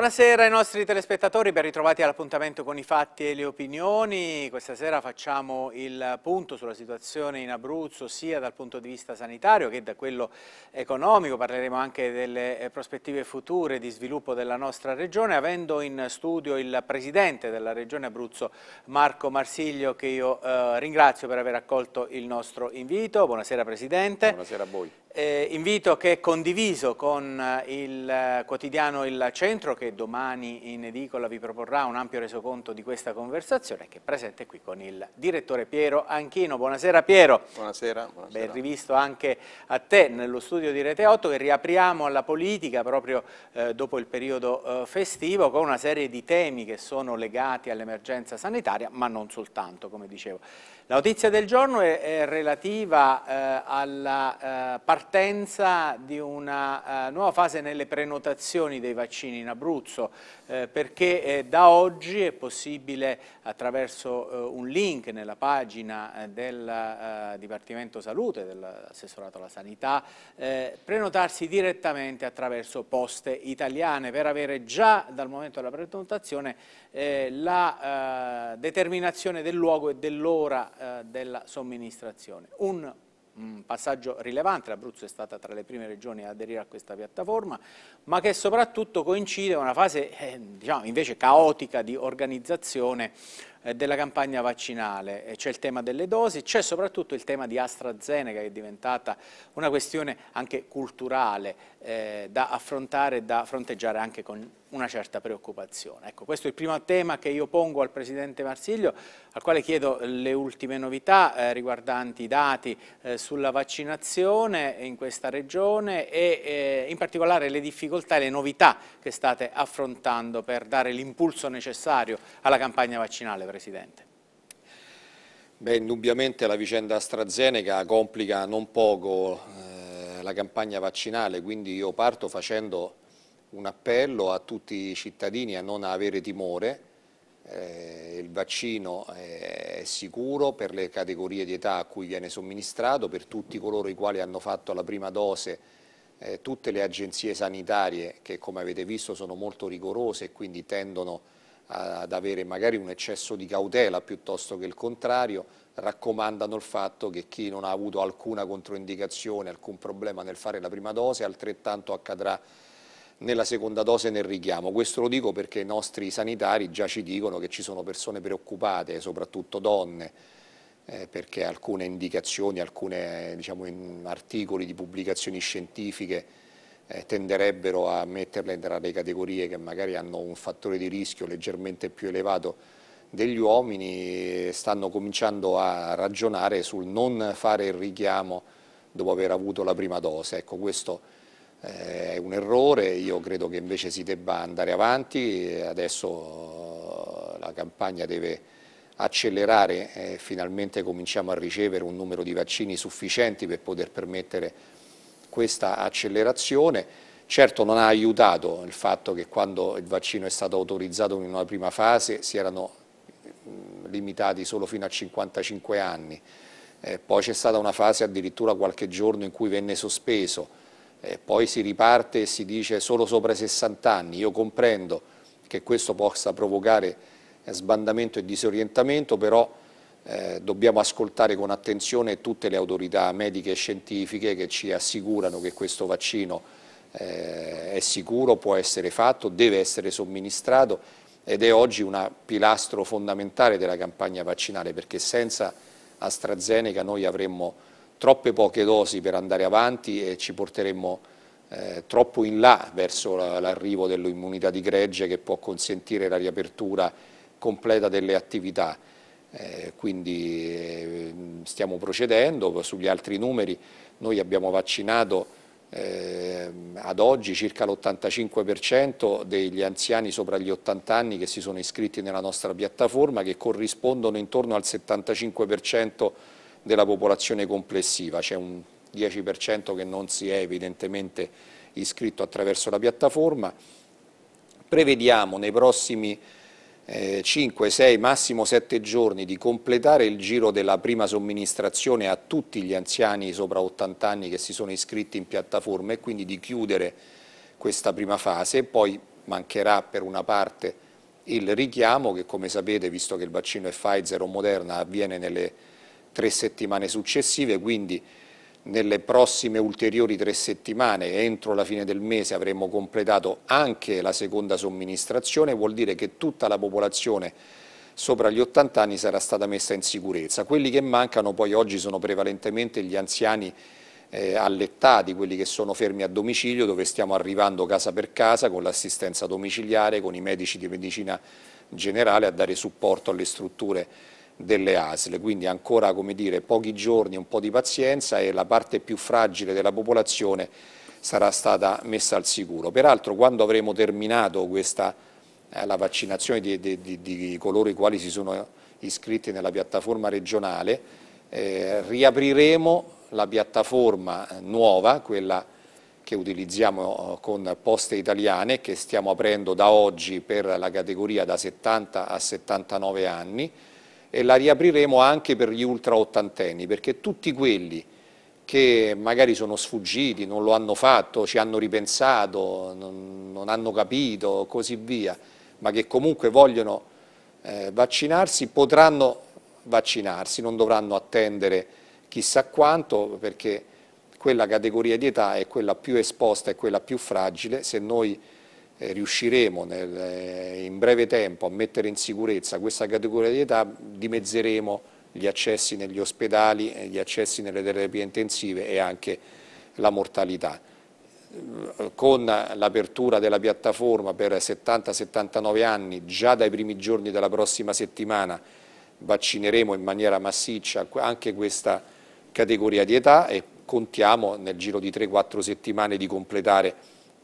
Buonasera ai nostri telespettatori, ben ritrovati all'appuntamento con i fatti e le opinioni. Questa sera facciamo il punto sulla situazione in Abruzzo sia dal punto di vista sanitario che da quello economico. Parleremo anche delle eh, prospettive future di sviluppo della nostra regione, avendo in studio il presidente della regione Abruzzo, Marco Marsiglio, che io eh, ringrazio per aver accolto il nostro invito. Buonasera Presidente. Buonasera a voi. Eh, invito che è condiviso con eh, il eh, quotidiano Il Centro che domani in edicola vi proporrà un ampio resoconto di questa conversazione che è presente qui con il direttore Piero Anchino. Buonasera Piero. Buonasera. buonasera. Ben rivisto anche a te nello studio di Rete 8 che riapriamo alla politica proprio eh, dopo il periodo eh, festivo con una serie di temi che sono legati all'emergenza sanitaria ma non soltanto come dicevo. La notizia del giorno è, è relativa eh, alla eh, partenza di una eh, nuova fase nelle prenotazioni dei vaccini in Abruzzo. Eh, perché eh, da oggi è possibile attraverso eh, un link nella pagina eh, del eh, Dipartimento Salute, dell'assessorato alla sanità, prenotarsi direttamente attraverso poste italiane per avere già dal momento della prenotazione la determinazione del luogo e dell'ora della somministrazione. Un un passaggio rilevante, l'Abruzzo è stata tra le prime regioni ad aderire a questa piattaforma, ma che soprattutto coincide con una fase eh, diciamo, invece caotica di organizzazione eh, della campagna vaccinale, c'è il tema delle dosi, c'è soprattutto il tema di AstraZeneca che è diventata una questione anche culturale eh, da affrontare e da fronteggiare anche con una certa preoccupazione. Ecco, questo è il primo tema che io pongo al Presidente Marsiglio, al quale chiedo le ultime novità eh, riguardanti i dati eh, sulla vaccinazione in questa regione e eh, in particolare le difficoltà e le novità che state affrontando per dare l'impulso necessario alla campagna vaccinale Presidente. Beh, indubbiamente la vicenda AstraZeneca complica non poco eh, la campagna vaccinale, quindi io parto facendo un appello a tutti i cittadini a non avere timore, eh, il vaccino è sicuro per le categorie di età a cui viene somministrato, per tutti coloro i quali hanno fatto la prima dose eh, tutte le agenzie sanitarie che come avete visto sono molto rigorose e quindi tendono a ad avere magari un eccesso di cautela piuttosto che il contrario, raccomandano il fatto che chi non ha avuto alcuna controindicazione, alcun problema nel fare la prima dose, altrettanto accadrà nella seconda dose e nel richiamo. Questo lo dico perché i nostri sanitari già ci dicono che ci sono persone preoccupate, soprattutto donne, eh, perché alcune indicazioni, alcuni diciamo, articoli di pubblicazioni scientifiche eh, tenderebbero a metterle tra le categorie che magari hanno un fattore di rischio leggermente più elevato degli uomini stanno cominciando a ragionare sul non fare il richiamo dopo aver avuto la prima dose. Ecco, questo eh, è un errore, io credo che invece si debba andare avanti, adesso eh, la campagna deve accelerare e eh, finalmente cominciamo a ricevere un numero di vaccini sufficienti per poter permettere questa accelerazione. Certo non ha aiutato il fatto che quando il vaccino è stato autorizzato in una prima fase si erano mm, limitati solo fino a 55 anni, eh, poi c'è stata una fase addirittura qualche giorno in cui venne sospeso, eh, poi si riparte e si dice solo sopra i 60 anni. Io comprendo che questo possa provocare sbandamento e disorientamento, però eh, dobbiamo ascoltare con attenzione tutte le autorità mediche e scientifiche che ci assicurano che questo vaccino eh, è sicuro, può essere fatto, deve essere somministrato ed è oggi un pilastro fondamentale della campagna vaccinale perché senza AstraZeneca noi avremmo troppe poche dosi per andare avanti e ci porteremmo eh, troppo in là verso l'arrivo dell'immunità di gregge che può consentire la riapertura completa delle attività. Eh, quindi eh, stiamo procedendo sugli altri numeri, noi abbiamo vaccinato eh, ad oggi circa l'85% degli anziani sopra gli 80 anni che si sono iscritti nella nostra piattaforma che corrispondono intorno al 75% della popolazione complessiva, c'è un 10% che non si è evidentemente iscritto attraverso la piattaforma. Prevediamo nei prossimi eh, 5, 6, massimo 7 giorni di completare il giro della prima somministrazione a tutti gli anziani sopra 80 anni che si sono iscritti in piattaforma e quindi di chiudere questa prima fase, poi mancherà per una parte il richiamo che come sapete visto che il vaccino è Pfizer o Moderna avviene nelle tre settimane successive, quindi nelle prossime ulteriori tre settimane, entro la fine del mese avremo completato anche la seconda somministrazione, vuol dire che tutta la popolazione sopra gli 80 anni sarà stata messa in sicurezza. Quelli che mancano poi oggi sono prevalentemente gli anziani eh, allettati, quelli che sono fermi a domicilio, dove stiamo arrivando casa per casa con l'assistenza domiciliare, con i medici di medicina generale a dare supporto alle strutture delle ASL, quindi ancora dire, pochi giorni, un po' di pazienza e la parte più fragile della popolazione sarà stata messa al sicuro. Peraltro quando avremo terminato questa, eh, la vaccinazione di, di, di, coloro i quali si sono iscritti nella piattaforma regionale, eh, riapriremo la piattaforma nuova, quella che utilizziamo eh, con Poste Italiane, che stiamo aprendo da oggi per la categoria da 70 a 79 anni, e la riapriremo anche per gli ultra ottantenni, perché tutti quelli che magari sono sfuggiti, non lo hanno fatto, ci hanno ripensato, non, non hanno capito, così via, ma che comunque vogliono eh, vaccinarsi, potranno vaccinarsi, non dovranno attendere chissà quanto, perché quella categoria di età è quella più esposta e quella più fragile, se noi eh, riusciremo nel, eh, in breve tempo a mettere in sicurezza questa categoria di età, dimezzeremo gli accessi negli ospedali, eh, gli accessi nelle terapie intensive e anche la mortalità. Con l'apertura della piattaforma per 70-79 anni, già dai primi giorni della prossima settimana, vaccineremo in maniera massiccia anche questa categoria di età e contiamo nel giro di 3-4 settimane di completare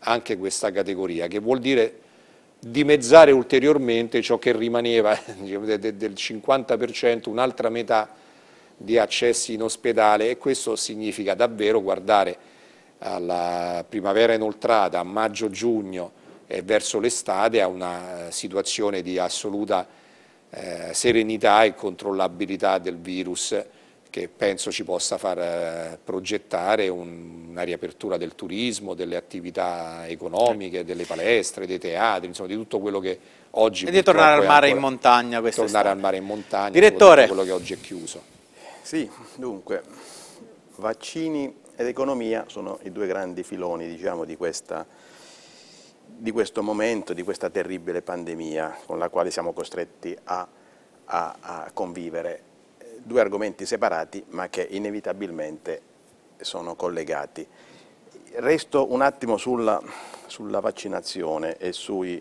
anche questa categoria, che vuol dire dimezzare ulteriormente ciò che rimaneva diciamo, del 50%, un'altra metà di accessi in ospedale e questo significa davvero guardare alla primavera inoltrata, a maggio-giugno e verso l'estate a una eh, situazione di assoluta eh, serenità e controllabilità del virus che penso ci possa far eh, progettare un, una riapertura del turismo, delle attività economiche, delle palestre, dei teatri, insomma di tutto quello che oggi... E di tornare al mare in montagna Tornare estate. al mare in montagna, Direttore. quello che oggi è chiuso. Sì, dunque, vaccini ed economia sono i due grandi filoni diciamo, di, questa, di questo momento, di questa terribile pandemia con la quale siamo costretti a, a, a convivere due argomenti separati ma che inevitabilmente sono collegati. Resto un attimo sulla, sulla vaccinazione e sui,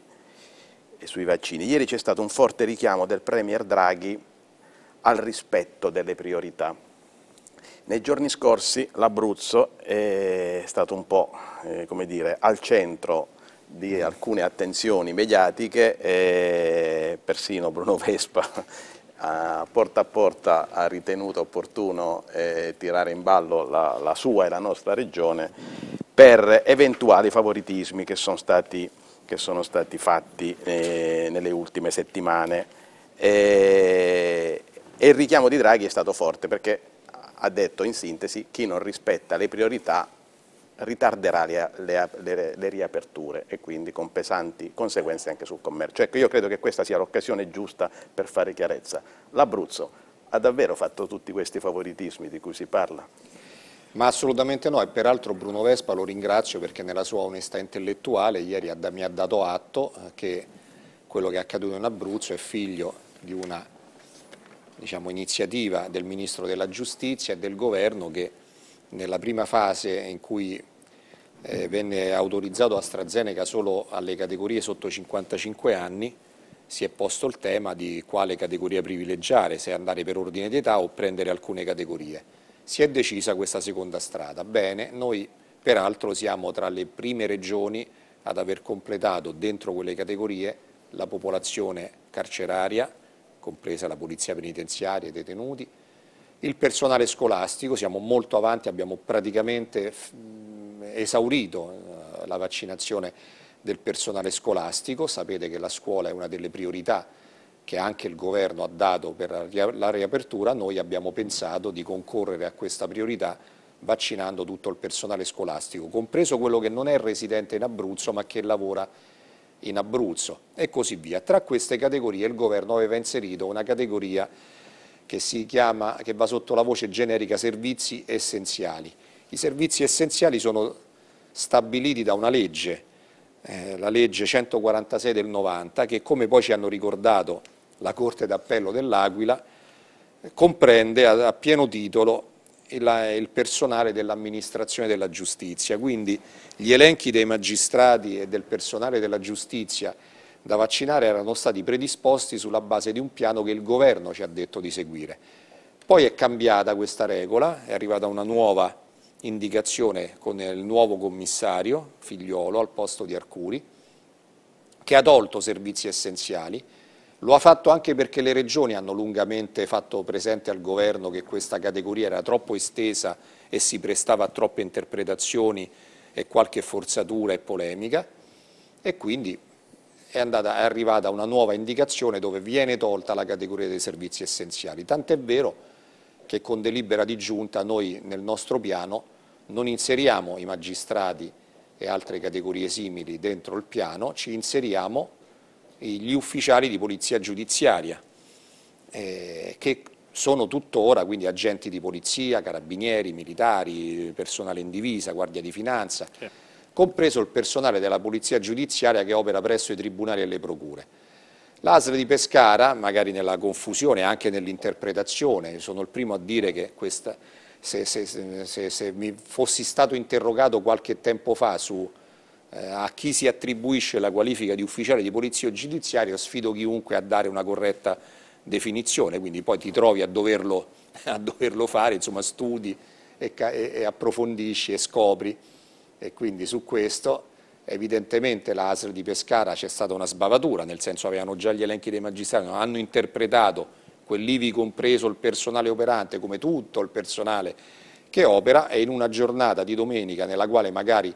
e sui vaccini. Ieri c'è stato un forte richiamo del Premier Draghi al rispetto delle priorità. Nei giorni scorsi l'Abruzzo è stato un po' eh, come dire, al centro di alcune attenzioni mediatiche, e eh, persino Bruno Vespa a porta a porta ha ritenuto opportuno eh, tirare in ballo la, la, sua e la nostra regione per eventuali favoritismi che sono stati, che sono stati fatti eh, nelle ultime settimane. E, e il richiamo di Draghi è stato forte perché ha detto in sintesi chi non rispetta le priorità ritarderà le, le, le, le, riaperture e quindi con pesanti conseguenze anche sul commercio. Ecco, io credo che questa sia l'occasione giusta per fare chiarezza. L'Abruzzo ha davvero fatto tutti questi favoritismi di cui si parla? Ma assolutamente no e peraltro Bruno Vespa lo ringrazio perché nella sua onestà intellettuale ieri mi ha dato atto eh, che quello che è accaduto in Abruzzo è figlio di una diciamo, iniziativa del Ministro della Giustizia e del Governo che nella prima fase in cui eh, venne autorizzato AstraZeneca solo alle categorie sotto 55 anni, si è posto il tema di quale categoria privilegiare, se andare per ordine di età o prendere alcune categorie. Si è decisa questa seconda strada. Bene, noi peraltro siamo tra le prime regioni ad aver completato dentro quelle categorie la popolazione carceraria, compresa la polizia penitenziaria e i detenuti, il personale scolastico, siamo molto avanti, abbiamo praticamente mm, esaurito eh, la vaccinazione del personale scolastico, sapete che la scuola è una delle priorità che anche il governo ha dato per la riapertura, noi abbiamo pensato di concorrere a questa priorità vaccinando tutto il personale scolastico, compreso quello che non è residente in Abruzzo ma che lavora in Abruzzo e così via. Tra queste categorie il governo aveva inserito una categoria che, chiama, che va sotto la voce generica servizi essenziali. I servizi essenziali sono stabiliti da una legge, eh, la legge 146 del 90, che come poi ci hanno ricordato la Corte d'Appello dell'Aquila, comprende a, a pieno titolo il personale dell'amministrazione della giustizia, quindi gli elenchi dei magistrati e del personale della giustizia da vaccinare erano stati predisposti sulla base di un piano che il governo ci ha detto di seguire. Poi è cambiata questa regola, è arrivata una nuova indicazione con il nuovo commissario Figliolo al posto di Arcuri, che ha tolto servizi essenziali, lo ha fatto anche perché le regioni hanno lungamente fatto presente al governo che questa categoria era troppo estesa e si prestava a troppe interpretazioni e qualche forzatura e polemica e quindi è, andata, è arrivata una nuova indicazione dove viene tolta la categoria dei servizi essenziali. Tant'è vero che con delibera di giunta noi nel nostro piano non inseriamo i magistrati e altre categorie simili dentro il piano, ci inseriamo gli ufficiali di polizia giudiziaria eh, che sono tuttora quindi agenti di polizia, carabinieri, militari, personale in divisa, guardia di finanza. Certo compreso il personale della Polizia Giudiziaria che opera presso i tribunali e le procure. L'ASL di Pescara, magari nella confusione e anche nell'interpretazione, sono il primo a dire che questa, se, se, se, se, mi fossi stato interrogato qualche tempo fa su eh, a chi si attribuisce la qualifica di ufficiale di polizia giudiziaria, sfido chiunque a dare una corretta definizione, quindi poi ti trovi a doverlo, a doverlo fare, insomma studi e, e approfondisci e scopri e quindi su questo evidentemente la ASL di Pescara c'è stata una sbavatura, nel senso avevano già gli elenchi dei magistrati, hanno interpretato quell'IVI compreso il personale operante come tutto il personale che opera e in una giornata di domenica nella quale magari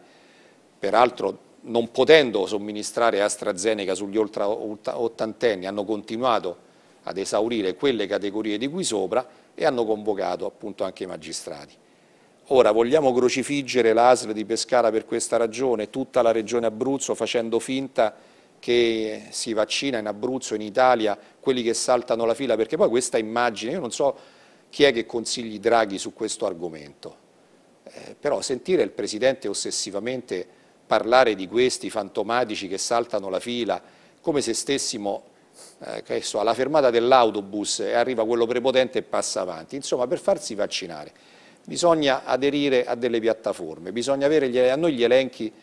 peraltro non potendo somministrare AstraZeneca sugli oltre ottantenni hanno continuato ad esaurire quelle categorie di qui sopra e hanno convocato appunto anche i magistrati. Ora vogliamo crocifiggere l'ASL di Pescara per questa ragione, tutta la regione Abruzzo facendo finta che si vaccina in Abruzzo, in Italia, quelli che saltano la fila, perché poi questa immagine, io non so chi è che consigli Draghi su questo argomento, eh, però sentire il Presidente ossessivamente parlare di questi fantomatici che saltano la fila, come se stessimo eh, so, alla fermata dell'autobus e arriva quello prepotente e passa avanti, insomma per farsi vaccinare bisogna aderire a delle piattaforme, bisogna avere gli, a noi gli elenchi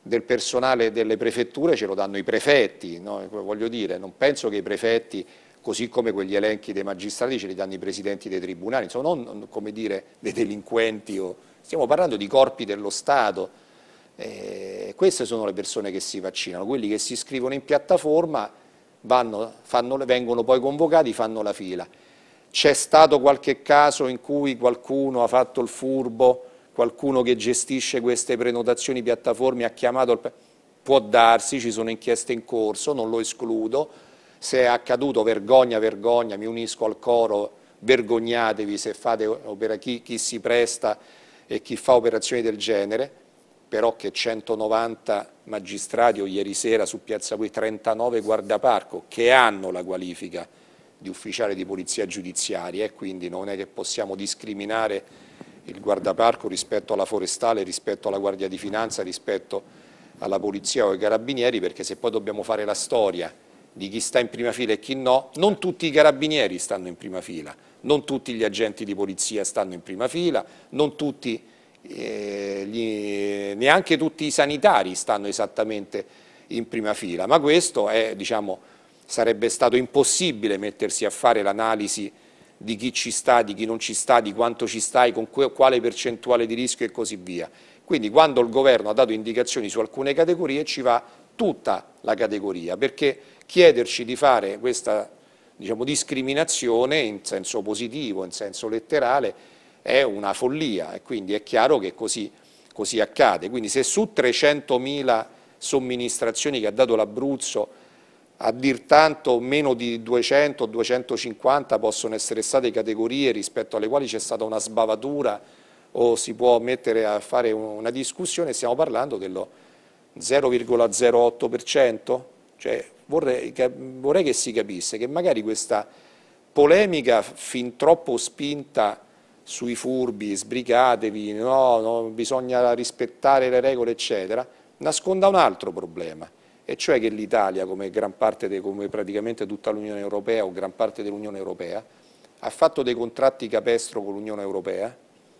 del personale delle prefetture ce lo danno i prefetti, no? voglio dire, non penso che i prefetti, così come quegli elenchi dei magistrati ce li danno i presidenti dei tribunali, insomma non come dire dei delinquenti, o... stiamo parlando di corpi dello Stato, eh, queste sono le persone che si vaccinano, quelli che si iscrivono in piattaforma vanno, fanno, vengono poi convocati, fanno la fila. C'è stato qualche caso in cui qualcuno ha fatto il furbo, qualcuno che gestisce queste prenotazioni piattaforme ha chiamato il... Può darsi, ci sono inchieste in corso, non lo escludo. Se è accaduto, vergogna, vergogna, mi unisco al coro, vergognatevi se fate opera chi, chi si presta e chi fa operazioni del genere, però che 190 magistrati o ieri sera su Piazza Qui 39 guardaparco che hanno la qualifica di ufficiali di polizia giudiziaria e quindi non è che possiamo discriminare il guardaparco rispetto alla forestale, rispetto alla guardia di finanza, rispetto alla polizia o ai carabinieri perché se poi dobbiamo fare la storia di chi sta in prima fila e chi no, non tutti i carabinieri stanno in prima fila, non tutti gli agenti di polizia stanno in prima fila, non tutti, eh, gli, neanche tutti i sanitari stanno esattamente in prima fila, ma questo è diciamo, sarebbe stato impossibile mettersi a fare l'analisi di chi ci sta, di chi non ci sta, di quanto ci stai, con quale percentuale di rischio e così via. Quindi quando il governo ha dato indicazioni su alcune categorie ci va tutta la categoria, perché chiederci di fare questa diciamo, discriminazione in senso positivo, in senso letterale, è una follia e quindi è chiaro che così, così accade. Quindi se su 300.000 somministrazioni che ha dato l'Abruzzo a dir tanto meno di 200-250 possono essere state categorie rispetto alle quali c'è stata una sbavatura o si può mettere a fare una discussione, stiamo parlando dello 0,08%, cioè vorrei, vorrei che si capisse che magari questa polemica fin troppo spinta sui furbi, sbrigatevi, no, no, bisogna rispettare le regole eccetera, nasconda un altro problema e cioè che l'Italia, come, de, come praticamente tutta l'Unione Europea o gran parte dell'Unione Europea, ha fatto dei contratti capestro con l'Unione Europea,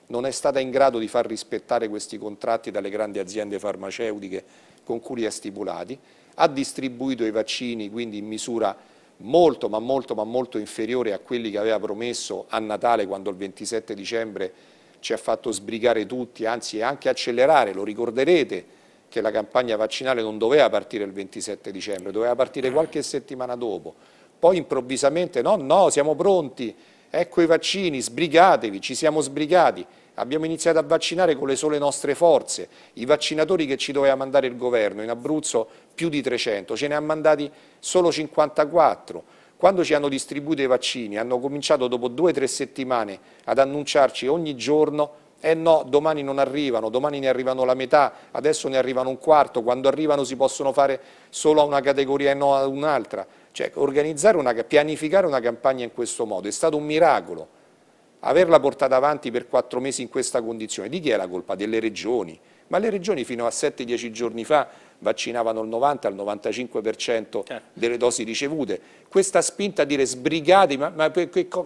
non è stata in grado di far rispettare questi contratti dalle grandi aziende farmaceutiche con cui li ha stipulati, ha distribuito i vaccini quindi in misura molto ma molto ma molto inferiore a quelli che aveva promesso a Natale quando il 27 dicembre ci ha fatto sbrigare tutti, anzi anche accelerare, lo ricorderete, che la campagna vaccinale non doveva partire il 27 dicembre, doveva partire qualche settimana dopo. Poi improvvisamente no, no, siamo pronti, ecco i vaccini, sbrigatevi, ci siamo sbrigati. Abbiamo iniziato a vaccinare con le sole nostre forze, i vaccinatori che ci doveva mandare il governo, in Abruzzo più di 300, ce ne ha mandati solo 54. Quando ci hanno distribuito i vaccini hanno cominciato dopo due o tre settimane ad annunciarci ogni giorno eh no, domani non arrivano, domani ne arrivano la metà, adesso ne arrivano un quarto, quando arrivano si possono fare solo a una categoria e non a un'altra. Cioè, una, pianificare una campagna in questo modo è stato un miracolo. Averla portata avanti per quattro mesi in questa condizione, di chi è la colpa? Delle regioni. Ma le regioni fino a 7-10 giorni fa vaccinavano il 90 al 95% delle dosi ricevute. Questa spinta a dire sbrigati, ma, ma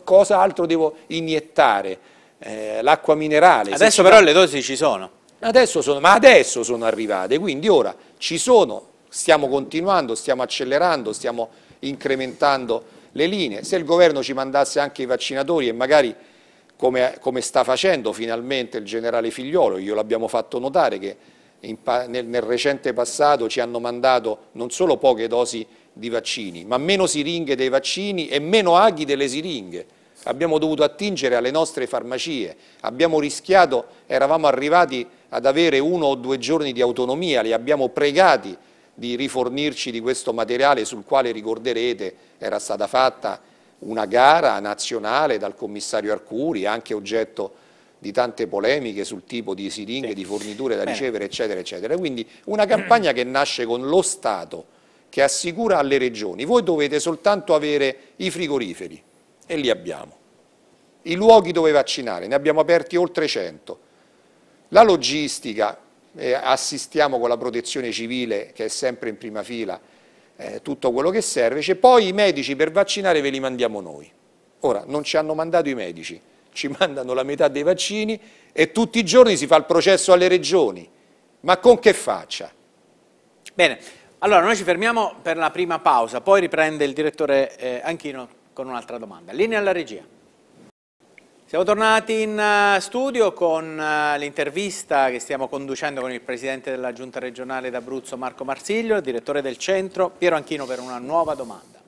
cosa altro devo iniettare? eh, l'acqua minerale. Adesso però le dosi ci sono. Adesso sono, ma adesso sono arrivate, quindi ora ci sono, stiamo continuando, stiamo accelerando, stiamo incrementando le linee. Se il governo ci mandasse anche i vaccinatori e magari come, come sta facendo finalmente il generale Figliolo, io l'abbiamo fatto notare che in, nel, nel recente passato ci hanno mandato non solo poche dosi di vaccini, ma meno siringhe dei vaccini e meno aghi delle siringhe abbiamo dovuto attingere alle nostre farmacie, abbiamo rischiato, eravamo arrivati ad avere uno o due giorni di autonomia, li abbiamo pregati di rifornirci di questo materiale sul quale ricorderete era stata fatta una gara nazionale dal commissario Arcuri, anche oggetto di tante polemiche sul tipo di siringhe, sì. di forniture da ricevere, eccetera, eccetera. Quindi una campagna che nasce con lo Stato, che assicura alle regioni, voi dovete soltanto avere i frigoriferi, e li abbiamo. I luoghi dove vaccinare, ne abbiamo aperti oltre 100. La logistica, eh, assistiamo con la protezione civile che è sempre in prima fila, eh, tutto quello che serve, cioè, poi i medici per vaccinare ve li mandiamo noi. Ora, non ci hanno mandato i medici, ci mandano la metà dei vaccini e tutti i giorni si fa il processo alle regioni. Ma con che faccia? Bene, allora noi ci fermiamo per la prima pausa, poi riprende il direttore eh, Anchino con un'altra domanda. Linea alla regia. Siamo tornati in eh, studio con eh, l'intervista che stiamo conducendo con il Presidente della Giunta regionale d'Abruzzo Marco Marsiglio, il direttore del centro Piero Anchino per una nuova domanda.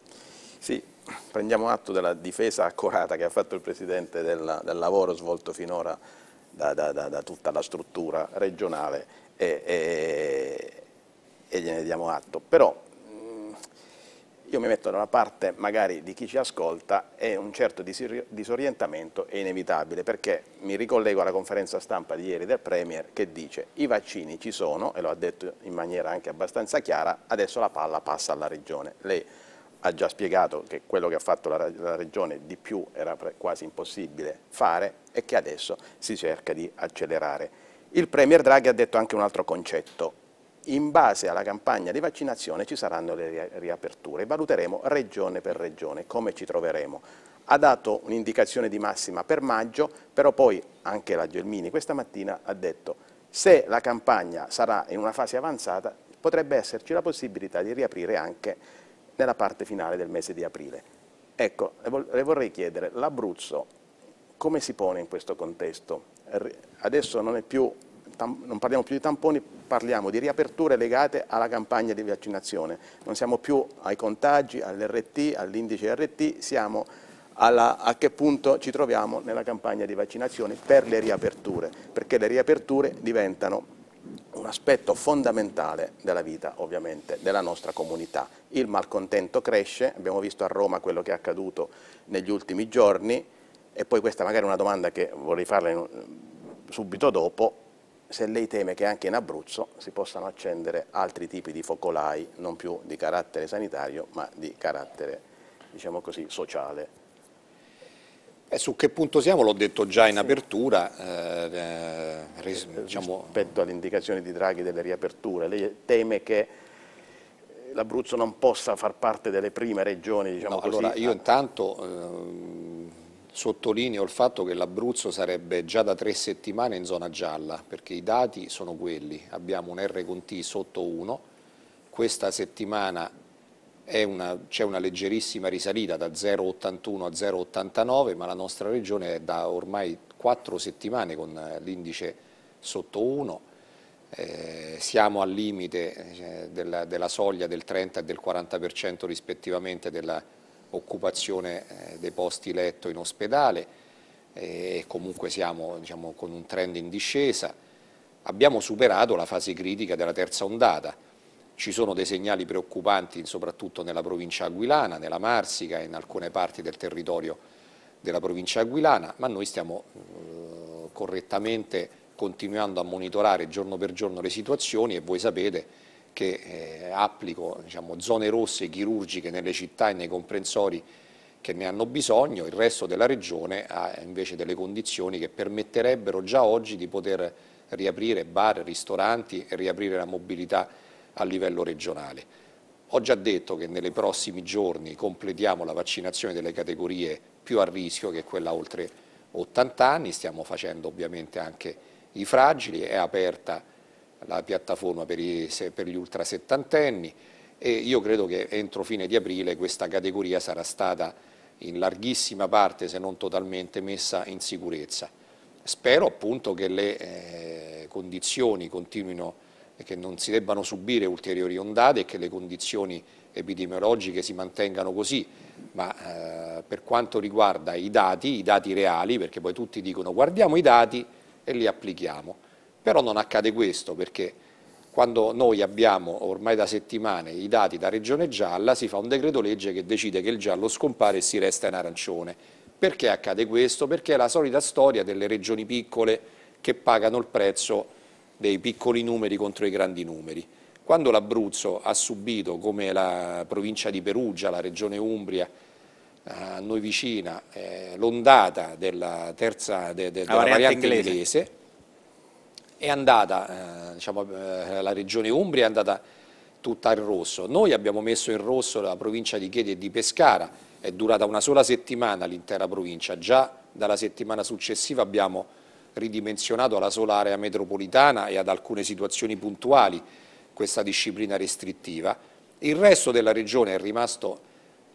Sì, prendiamo atto della difesa accurata che ha fatto il Presidente del, del lavoro svolto finora da, da, da, da, tutta la struttura regionale e, e, e gliene diamo atto. Però io mi metto dalla parte magari di chi ci ascolta e un certo disorientamento è inevitabile perché mi ricollego alla conferenza stampa di ieri del Premier che dice i vaccini ci sono e lo ha detto in maniera anche abbastanza chiara, adesso la palla passa alla Regione. Lei ha già spiegato che quello che ha fatto la, la Regione di più era quasi impossibile fare e che adesso si cerca di accelerare. Il Premier Draghi ha detto anche un altro concetto, in base alla campagna di vaccinazione ci saranno le riaperture. Valuteremo regione per regione come ci troveremo. Ha dato un'indicazione di massima per maggio, però poi anche la Gelmini questa mattina ha detto se la campagna sarà in una fase avanzata potrebbe esserci la possibilità di riaprire anche nella parte finale del mese di aprile. Ecco, le vorrei chiedere, l'Abruzzo come si pone in questo contesto? Adesso non è più non parliamo più di tamponi, parliamo di riaperture legate alla campagna di vaccinazione. Non siamo più ai contagi, all'RT, all'indice RT, siamo alla, a che punto ci troviamo nella campagna di vaccinazione per le riaperture, perché le riaperture diventano un aspetto fondamentale della vita ovviamente della nostra comunità. Il malcontento cresce, abbiamo visto a Roma quello che è accaduto negli ultimi giorni e poi questa magari è una domanda che vorrei farla subito dopo, se lei teme che anche in Abruzzo si possano accendere altri tipi di focolai, non più di carattere sanitario, ma di carattere, diciamo così, sociale. E su che punto siamo l'ho detto già in sì. apertura, eh, ris, eh, diciamo... rispetto all'indicazione di Draghi delle riaperture, lei teme che l'Abruzzo non possa far parte delle prime regioni diciamo no, così, Allora, io intanto eh, sottolineo il fatto che l'Abruzzo sarebbe già da tre settimane in zona gialla, perché i dati sono quelli, abbiamo un R con T sotto 1, questa settimana c'è una, una leggerissima risalita da 0,81 a 0,89, ma la nostra regione è da ormai quattro settimane con l'indice sotto 1, eh, siamo al limite eh, della, della, soglia del 30 e del 40% rispettivamente della occupazione eh, dei posti letto in ospedale eh, e comunque siamo diciamo, con un trend in discesa. Abbiamo superato la fase critica della terza ondata, ci sono dei segnali preoccupanti soprattutto nella provincia aguilana, nella Marsica e in alcune parti del territorio della provincia aguilana, ma noi stiamo eh, correttamente continuando a monitorare giorno per giorno le situazioni e voi sapete che eh, applico diciamo, zone rosse chirurgiche nelle città e nei comprensori che ne hanno bisogno, il resto della regione ha invece delle condizioni che permetterebbero già oggi di poter riaprire bar, ristoranti e riaprire la mobilità a livello regionale. Ho già detto che nei prossimi giorni completiamo la vaccinazione delle categorie più a rischio che è quella oltre 80 anni, stiamo facendo ovviamente anche i fragili, è aperta la piattaforma per, i, per gli ultra settantenni e io credo che entro fine di aprile questa categoria sarà stata in larghissima parte, se non totalmente, messa in sicurezza. Spero appunto che le eh, condizioni continuino e che non si debbano subire ulteriori ondate e che le condizioni epidemiologiche si mantengano così, ma eh, per quanto riguarda i dati, i dati reali, perché poi tutti dicono guardiamo i dati e li applichiamo. Però non accade questo perché quando noi abbiamo ormai da settimane i dati da regione gialla si fa un decreto legge che decide che il giallo scompare e si resta in arancione. Perché accade questo? Perché è la solita storia delle regioni piccole che pagano il prezzo dei piccoli numeri contro i grandi numeri. Quando l'Abruzzo ha subito, come la provincia di Perugia, la regione Umbria, a eh, noi vicina, eh, l'ondata della terza de, de, della variante, inglese, inglese è andata, eh, diciamo, eh, la regione Umbria è andata tutta in rosso, noi abbiamo messo in rosso la provincia di Chieti e di Pescara, è durata una sola settimana l'intera provincia, già dalla settimana successiva abbiamo ridimensionato alla sola area metropolitana e ad alcune situazioni puntuali questa disciplina restrittiva, il resto della regione è rimasto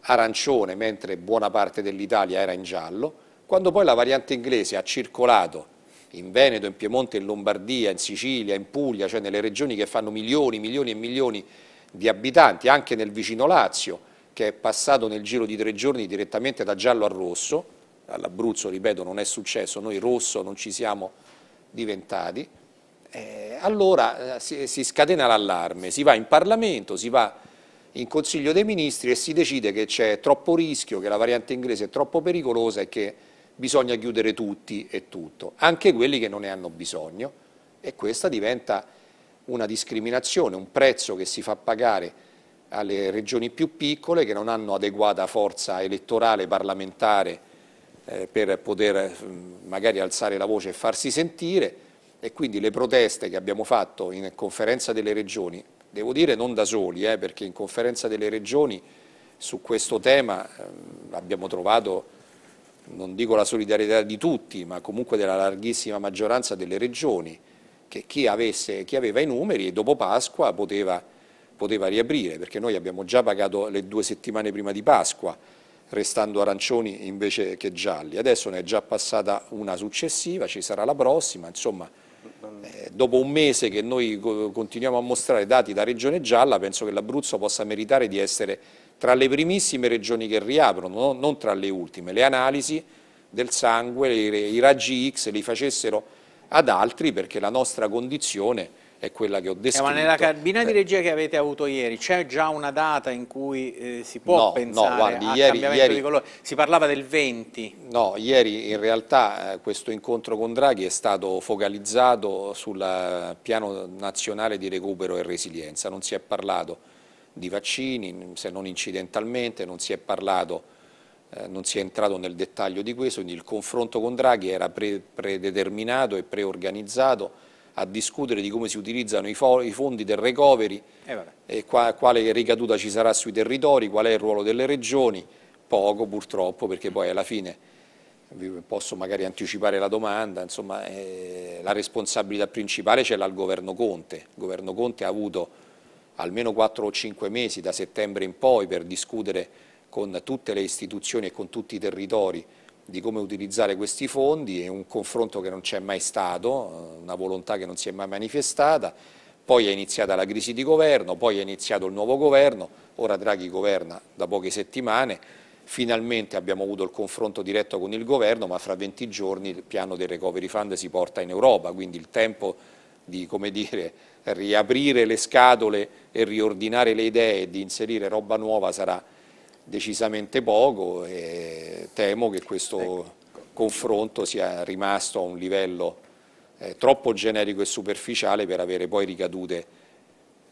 arancione mentre buona parte dell'Italia era in giallo, quando poi la variante inglese ha circolato in Veneto, in Piemonte, in Lombardia, in Sicilia, in Puglia, cioè nelle regioni che fanno milioni, milioni e milioni di abitanti, anche nel vicino Lazio, che è passato nel giro di tre giorni direttamente da giallo a rosso, all'Abruzzo, ripeto, non è successo, noi rosso non ci siamo diventati, eh, allora eh, si, si scatena l'allarme, si va in Parlamento, si va in Consiglio dei Ministri e si decide che c'è troppo rischio, che la variante inglese è troppo pericolosa e che bisogna chiudere tutti e tutto, anche quelli che non ne hanno bisogno e questa diventa una discriminazione, un prezzo che si fa pagare alle regioni più piccole che non hanno adeguata forza elettorale parlamentare eh, per poter mh, mm, magari alzare la voce e farsi sentire e quindi le proteste che abbiamo fatto in conferenza delle regioni, devo dire non da soli, eh, perché in conferenza delle regioni su questo tema eh, abbiamo trovato non dico la solidarietà di tutti, ma comunque della larghissima maggioranza delle regioni, che chi, avesse, chi aveva i numeri dopo Pasqua poteva, poteva riaprire, perché noi abbiamo già pagato le due settimane prima di Pasqua, restando arancioni invece che gialli. Adesso ne è già passata una successiva, ci sarà la prossima, insomma eh, dopo un mese che noi continuiamo a mostrare dati da regione gialla, penso che l'Abruzzo possa meritare di essere tra le primissime regioni che riaprono, non tra le ultime, le analisi del sangue, i raggi X li facessero ad altri perché la nostra condizione è quella che ho descritto. Eh, ma nella cabina di eh. regia che avete avuto ieri c'è già una data in cui eh, si può no, pensare no, guardi, a ieri, cambiamento ieri, di colore? Si parlava del 20. No, ieri in realtà eh, questo incontro con Draghi è stato focalizzato sul piano nazionale di recupero e resilienza, non si è parlato di vaccini, se non incidentalmente, non si è parlato, eh, non si è entrato nel dettaglio di questo, quindi il confronto con Draghi era pre predeterminato e preorganizzato a discutere di come si utilizzano i, i fondi del recovery, eh, e qua quale ricaduta ci sarà sui territori, qual è il ruolo delle regioni, poco purtroppo perché poi alla fine posso magari anticipare la domanda, insomma eh, la responsabilità principale ce l'ha il governo Conte, il governo Conte ha avuto almeno 4 o 5 mesi da settembre in poi per discutere con tutte le istituzioni e con tutti i territori di come utilizzare questi fondi è un confronto che non c'è mai stato, eh, una volontà che non si è mai manifestata, poi è iniziata la crisi di governo, poi è iniziato il nuovo governo, ora Draghi governa da poche settimane, finalmente abbiamo avuto il confronto diretto con il governo, ma fra 20 giorni il piano del recovery fund si porta in Europa, quindi il tempo di dire, riaprire le scatole e riordinare le idee, e di inserire roba nuova sarà decisamente poco e temo che questo ecco. confronto sia rimasto a un livello eh, troppo generico e superficiale per avere poi ricadute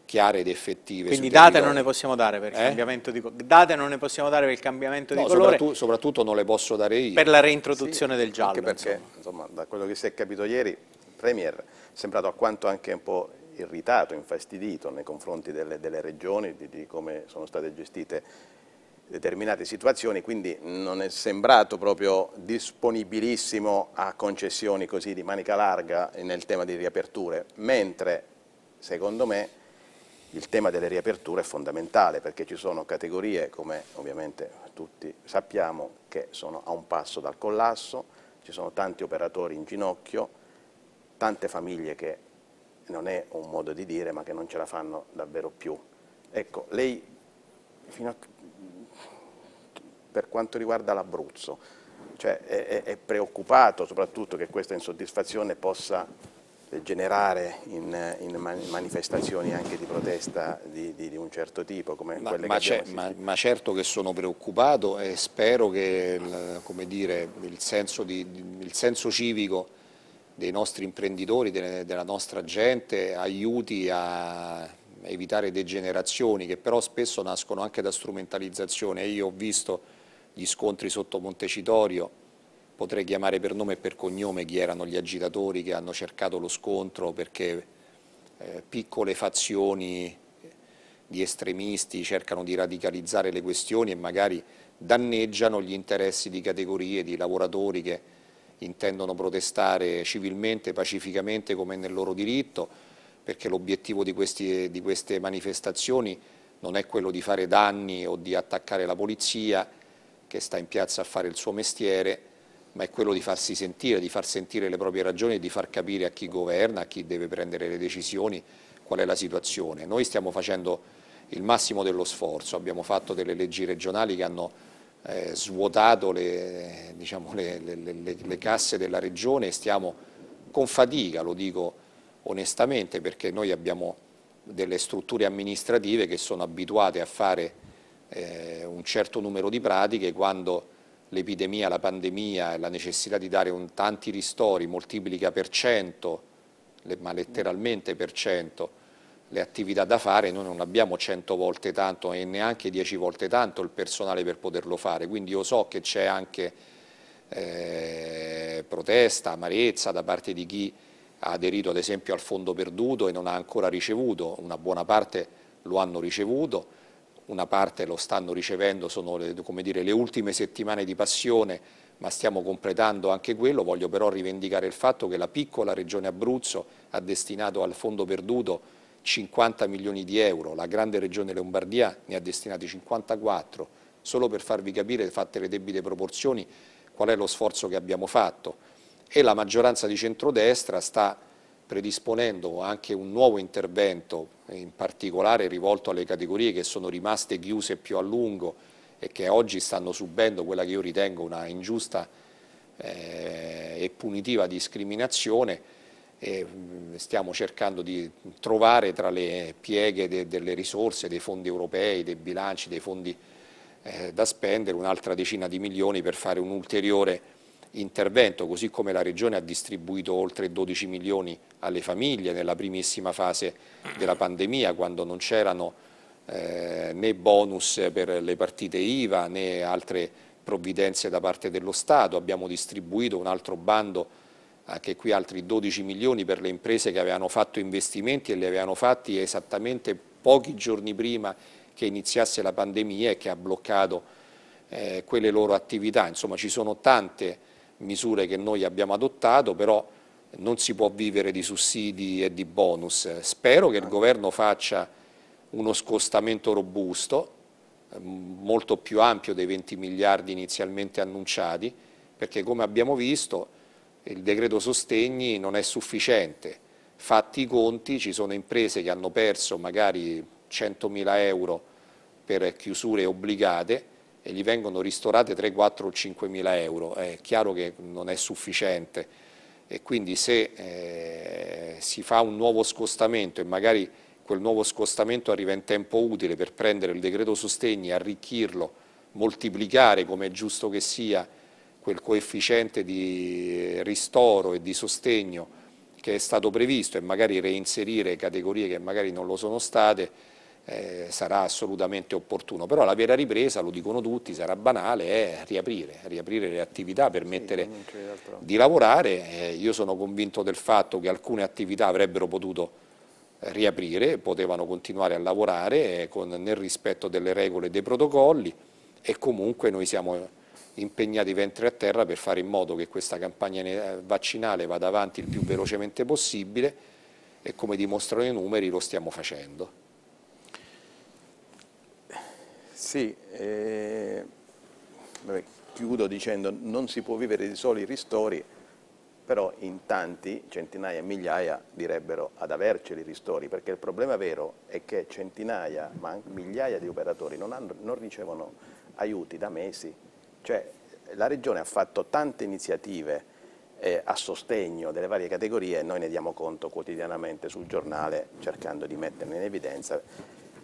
chiare ed effettive. Quindi date non ne possiamo dare per il eh? cambiamento di colore. Date non ne possiamo dare per il cambiamento no, colore. Soprattutto, soprattutto non le posso dare io. Per la reintroduzione sì, del giallo. Anche perché, insomma. insomma, da quello che si è capito ieri, Premier sembrato alquanto anche un po' irritato, infastidito nei confronti delle, delle regioni, di, di come sono state gestite determinate situazioni, quindi non è sembrato proprio disponibilissimo a concessioni così di manica larga nel tema di riaperture, mentre secondo me il tema delle riaperture è fondamentale perché ci sono categorie, come ovviamente tutti sappiamo, che sono a un passo dal collasso, ci sono tanti operatori in ginocchio, tante famiglie che non è un modo di dire ma che non ce la fanno davvero più. Ecco, lei a, per quanto riguarda l'Abruzzo, cioè è, è, preoccupato soprattutto che questa insoddisfazione possa generare in, in manifestazioni anche di protesta di, di, di un certo tipo come ma, quelle ma che ma, ma, certo che sono preoccupato e spero che il, dire, il, senso, di, il senso civico dei nostri imprenditori, de, della nostra gente, aiuti a evitare degenerazioni che però spesso nascono anche da strumentalizzazione. Io ho visto gli scontri sotto Montecitorio, potrei chiamare per nome e per cognome chi erano gli agitatori che hanno cercato lo scontro perché eh, piccole fazioni di estremisti cercano di radicalizzare le questioni e magari danneggiano gli interessi di categorie, di lavoratori che intendono protestare civilmente, pacificamente come è nel loro diritto, perché l'obiettivo di, di, queste manifestazioni non è quello di fare danni o di attaccare la polizia che sta in piazza a fare il suo mestiere, ma è quello di farsi sentire, di far sentire le proprie ragioni e di far capire a chi governa, a chi deve prendere le decisioni, qual è la situazione. Noi stiamo facendo il massimo dello sforzo, abbiamo fatto delle leggi regionali che hanno eh, svuotato le, diciamo, le, le, le, casse della regione e stiamo con fatica, lo dico onestamente, perché noi abbiamo delle strutture amministrative che sono abituate a fare eh, un certo numero di pratiche quando l'epidemia, la pandemia e la necessità di dare un, tanti ristori moltiplica per cento, ma letteralmente per cento, le attività da fare, noi non abbiamo 100 volte tanto e neanche 10 volte tanto il personale per poterlo fare, quindi io so che c'è anche eh, protesta, amarezza da parte di chi ha aderito ad esempio al fondo perduto e non ha ancora ricevuto, una buona parte lo hanno ricevuto, una parte lo stanno ricevendo, sono le, dire, le ultime settimane di passione, ma stiamo completando anche quello, voglio però rivendicare il fatto che la piccola regione Abruzzo ha destinato al fondo perduto 50 milioni di euro, la grande regione Lombardia ne ha destinati 54, solo per farvi capire, fatte le debite proporzioni, qual è lo sforzo che abbiamo fatto e la maggioranza di centrodestra sta predisponendo anche un nuovo intervento, in particolare rivolto alle categorie che sono rimaste chiuse più a lungo e che oggi stanno subendo quella che io ritengo una ingiusta eh, e punitiva discriminazione, e mm, stiamo cercando di trovare tra le pieghe de, delle risorse, dei fondi europei, dei bilanci, dei fondi eh, da spendere, un'altra decina di milioni per fare un ulteriore intervento, così come la Regione ha distribuito oltre 12 milioni alle famiglie nella primissima fase della pandemia, quando non c'erano eh, né bonus per le partite IVA né altre provvidenze da parte dello Stato, abbiamo distribuito un altro bando anche qui altri 12 milioni per le imprese che avevano fatto investimenti e li avevano fatti esattamente pochi giorni prima che iniziasse la pandemia e che ha bloccato eh, quelle loro attività. Insomma ci sono tante misure che noi abbiamo adottato, però non si può vivere di sussidi e di bonus. Spero che il governo faccia uno scostamento robusto, eh, molto più ampio dei 20 miliardi inizialmente annunciati, perché come abbiamo visto il decreto sostegni non è sufficiente. Fatti i conti, ci sono imprese che hanno perso magari 100.000 euro per chiusure obbligate e gli vengono ristorate 3, 4 o 5.000 euro. È chiaro che non è sufficiente e quindi se eh, si fa un nuovo scostamento e magari quel nuovo scostamento arriva in tempo utile per prendere il decreto sostegni, arricchirlo, moltiplicare come è giusto che sia quel coefficiente di ristoro e di sostegno che è stato previsto e magari reinserire categorie che magari non lo sono state eh, sarà assolutamente opportuno, però la vera ripresa, lo dicono tutti, sarà banale, è riaprire, riaprire le attività, permettere sì, di lavorare, eh, io sono convinto del fatto che alcune attività avrebbero potuto riaprire, potevano continuare a lavorare eh, con, nel rispetto delle regole e dei protocolli e comunque noi siamo impegnati ventre a terra per fare in modo che questa campagna eh, vaccinale vada avanti il più velocemente possibile e come dimostrano i numeri lo stiamo facendo. Sì, eh, vabbè, chiudo dicendo non si può vivere di soli ristori, però in tanti, centinaia e migliaia, direbbero ad averceli ristori, perché il problema vero è che centinaia, ma anche migliaia di operatori non, hanno, non ricevono aiuti da mesi, cioè, la Regione ha fatto tante iniziative eh, a sostegno delle varie categorie e noi ne diamo conto quotidianamente sul giornale cercando di metterne in evidenza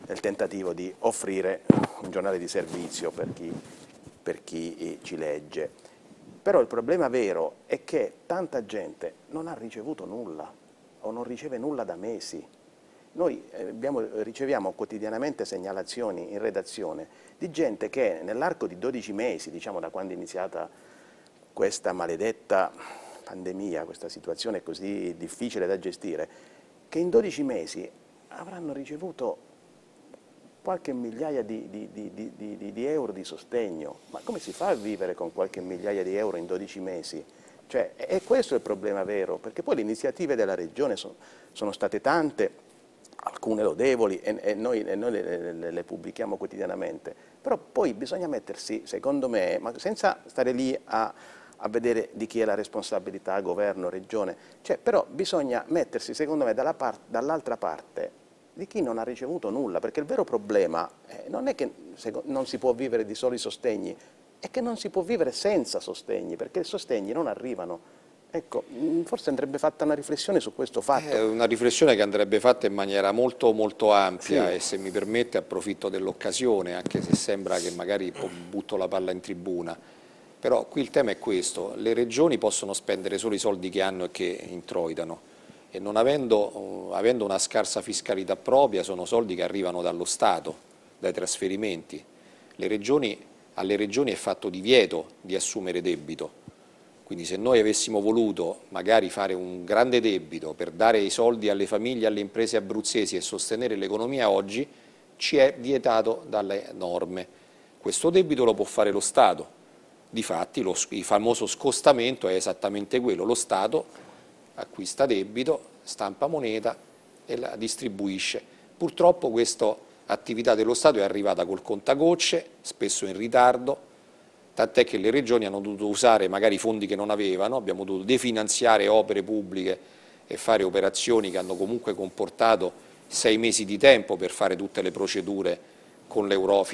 nel tentativo di offrire un giornale di servizio per chi, per chi eh, ci legge. Però il problema vero è che tanta gente non ha ricevuto nulla o non riceve nulla da mesi. Noi eh, abbiamo, riceviamo quotidianamente segnalazioni in redazione di gente che nell'arco di 12 mesi, diciamo da quando è iniziata questa maledetta pandemia, questa situazione così difficile da gestire, che in 12 mesi avranno ricevuto qualche migliaia di, di, di, di, euro di sostegno. Ma come si fa a vivere con qualche migliaia di euro in 12 mesi? Cioè, è questo il problema vero, perché poi le iniziative della Regione sono, sono state tante, alcune lodevoli e, e noi, e noi le, le, le, pubblichiamo quotidianamente, però poi bisogna mettersi, secondo me, senza stare lì a, a vedere di chi è la responsabilità, governo, regione, cioè, però bisogna mettersi, secondo me, dall'altra part, parte di chi non ha ricevuto nulla, perché il vero problema eh, non è che non si può vivere di soli sostegni, è che non si può vivere senza sostegni, perché i sostegni non arrivano. Ecco, mm, forse andrebbe fatta una riflessione su questo fatto. È eh, una riflessione che andrebbe fatta in maniera molto, molto ampia sì. e se mi permette approfitto dell'occasione, anche se sembra che magari butto la palla in tribuna. Però qui il tema è questo, le regioni possono spendere solo i soldi che hanno e che introitano e non avendo, mm, avendo una scarsa fiscalità propria sono soldi che arrivano dallo Stato, dai trasferimenti. Regioni, alle regioni è fatto divieto di assumere debito quindi se noi avessimo voluto magari fare un grande debito per dare i soldi alle famiglie, e alle imprese abruzzesi e sostenere l'economia oggi, ci è vietato dalle norme. Questo debito lo può fare lo Stato. Difatti lo, il famoso scostamento è esattamente quello. Lo Stato acquista debito, stampa moneta e la distribuisce. Purtroppo questa attività dello Stato è arrivata col contagocce, spesso in ritardo, tant'è che le regioni hanno dovuto usare magari fondi che non avevano, abbiamo dovuto definanziare opere pubbliche e fare operazioni che hanno comunque comportato sei mesi di tempo per fare tutte le procedure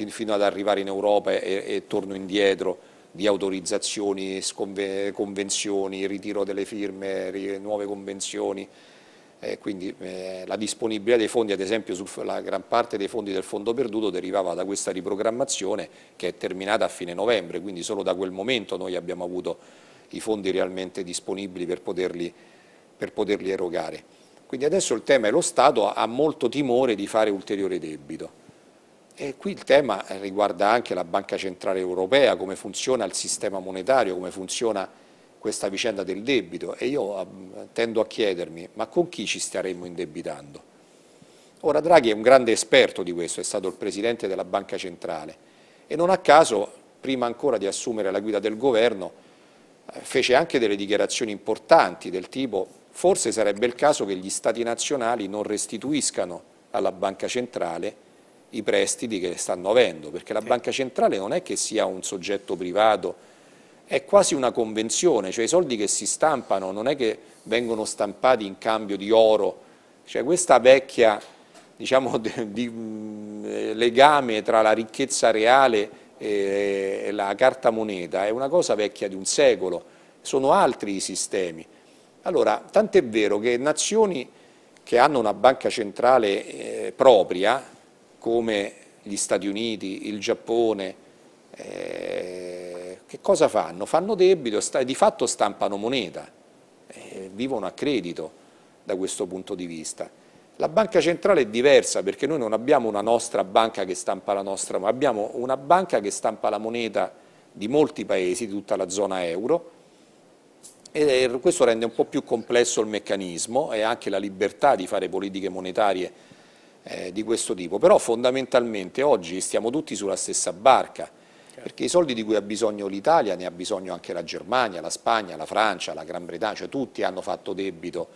fino ad arrivare in Europa e, e torno indietro di autorizzazioni, convenzioni, ritiro delle firme, nuove convenzioni, eh, quindi eh, la disponibilità dei fondi, ad esempio sul, la gran parte dei fondi del fondo perduto derivava da questa riprogrammazione che è terminata a fine novembre, quindi solo da quel momento noi abbiamo avuto i fondi realmente disponibili per poterli, per poterli erogare. Quindi adesso il tema è lo Stato ha molto timore di fare ulteriore debito. E qui il tema riguarda anche la Banca Centrale Europea, come funziona il sistema monetario, come funziona questa vicenda del debito e io ah, tendo a chiedermi ma con chi ci staremmo indebitando? Ora Draghi è un grande esperto di questo, è stato il presidente della Banca Centrale e non a caso, prima ancora di assumere la guida del governo, eh, fece anche delle dichiarazioni importanti del tipo forse sarebbe il caso che gli stati nazionali non restituiscano alla Banca Centrale i prestiti che stanno avendo, perché la Banca Centrale non è che sia un soggetto privato è quasi una convenzione, cioè i soldi che si stampano non è che vengono stampati in cambio di oro, cioè questa vecchia diciamo, di, di, eh, legame tra la ricchezza reale e, e la carta moneta è una cosa vecchia di un secolo, sono altri i sistemi. Allora, tant'è vero che nazioni che hanno una banca centrale eh, propria, come gli Stati Uniti, il Giappone, eh, che cosa fanno? Fanno debito e di fatto stampano moneta, eh, vivono a credito da questo punto di vista. La banca centrale è diversa perché noi non abbiamo una nostra banca che stampa la nostra moneta, abbiamo una banca che stampa la moneta di molti paesi, di tutta la zona euro, e eh, questo rende un po' più complesso il meccanismo e anche la libertà di fare politiche monetarie eh, di questo tipo, però fondamentalmente oggi stiamo tutti sulla stessa barca, Certo. perché i soldi di cui ha bisogno l'Italia ne ha bisogno anche la Germania, la Spagna, la Francia, la Gran Bretagna, cioè tutti hanno fatto debito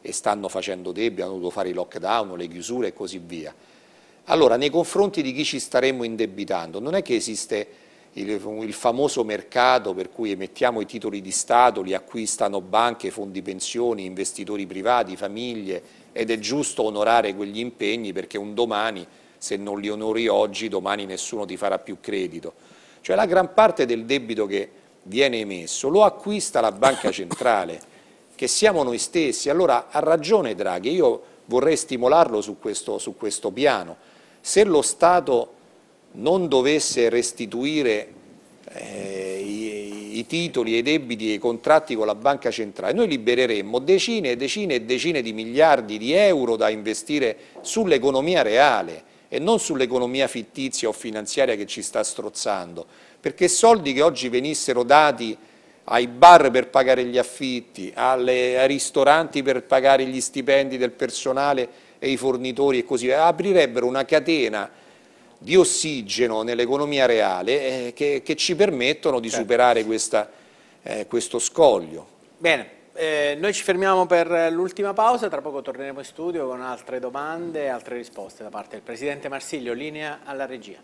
e stanno facendo debito, hanno dovuto fare i lockdown, le chiusure e così via. Allora, nei confronti di chi ci staremmo indebitando, non è che esiste il, il famoso mercato per cui emettiamo i titoli di Stato, li acquistano banche, fondi pensioni, investitori privati, famiglie, ed è giusto onorare quegli impegni perché un domani, se non li onori oggi, domani nessuno ti farà più credito cioè la gran parte del debito che viene emesso lo acquista la banca centrale, che siamo noi stessi. Allora ha ragione Draghi, io vorrei stimolarlo su questo, su questo piano. Se lo Stato non dovesse restituire eh, i, i, titoli, i debiti e i contratti con la banca centrale, noi libereremmo decine e decine e decine di miliardi di euro da investire sull'economia reale e non sull'economia fittizia o finanziaria che ci sta strozzando, perché soldi che oggi venissero dati ai bar per pagare gli affitti, alle, ai ristoranti per pagare gli stipendi del personale e i fornitori e così via, aprirebbero una catena di ossigeno nell'economia reale eh, che, che, ci permettono di certo. superare questa, eh, questo scoglio. Bene eh, noi ci fermiamo per l'ultima pausa, tra poco torneremo in studio con altre domande e altre risposte da parte del Presidente Marsiglio, linea alla regia.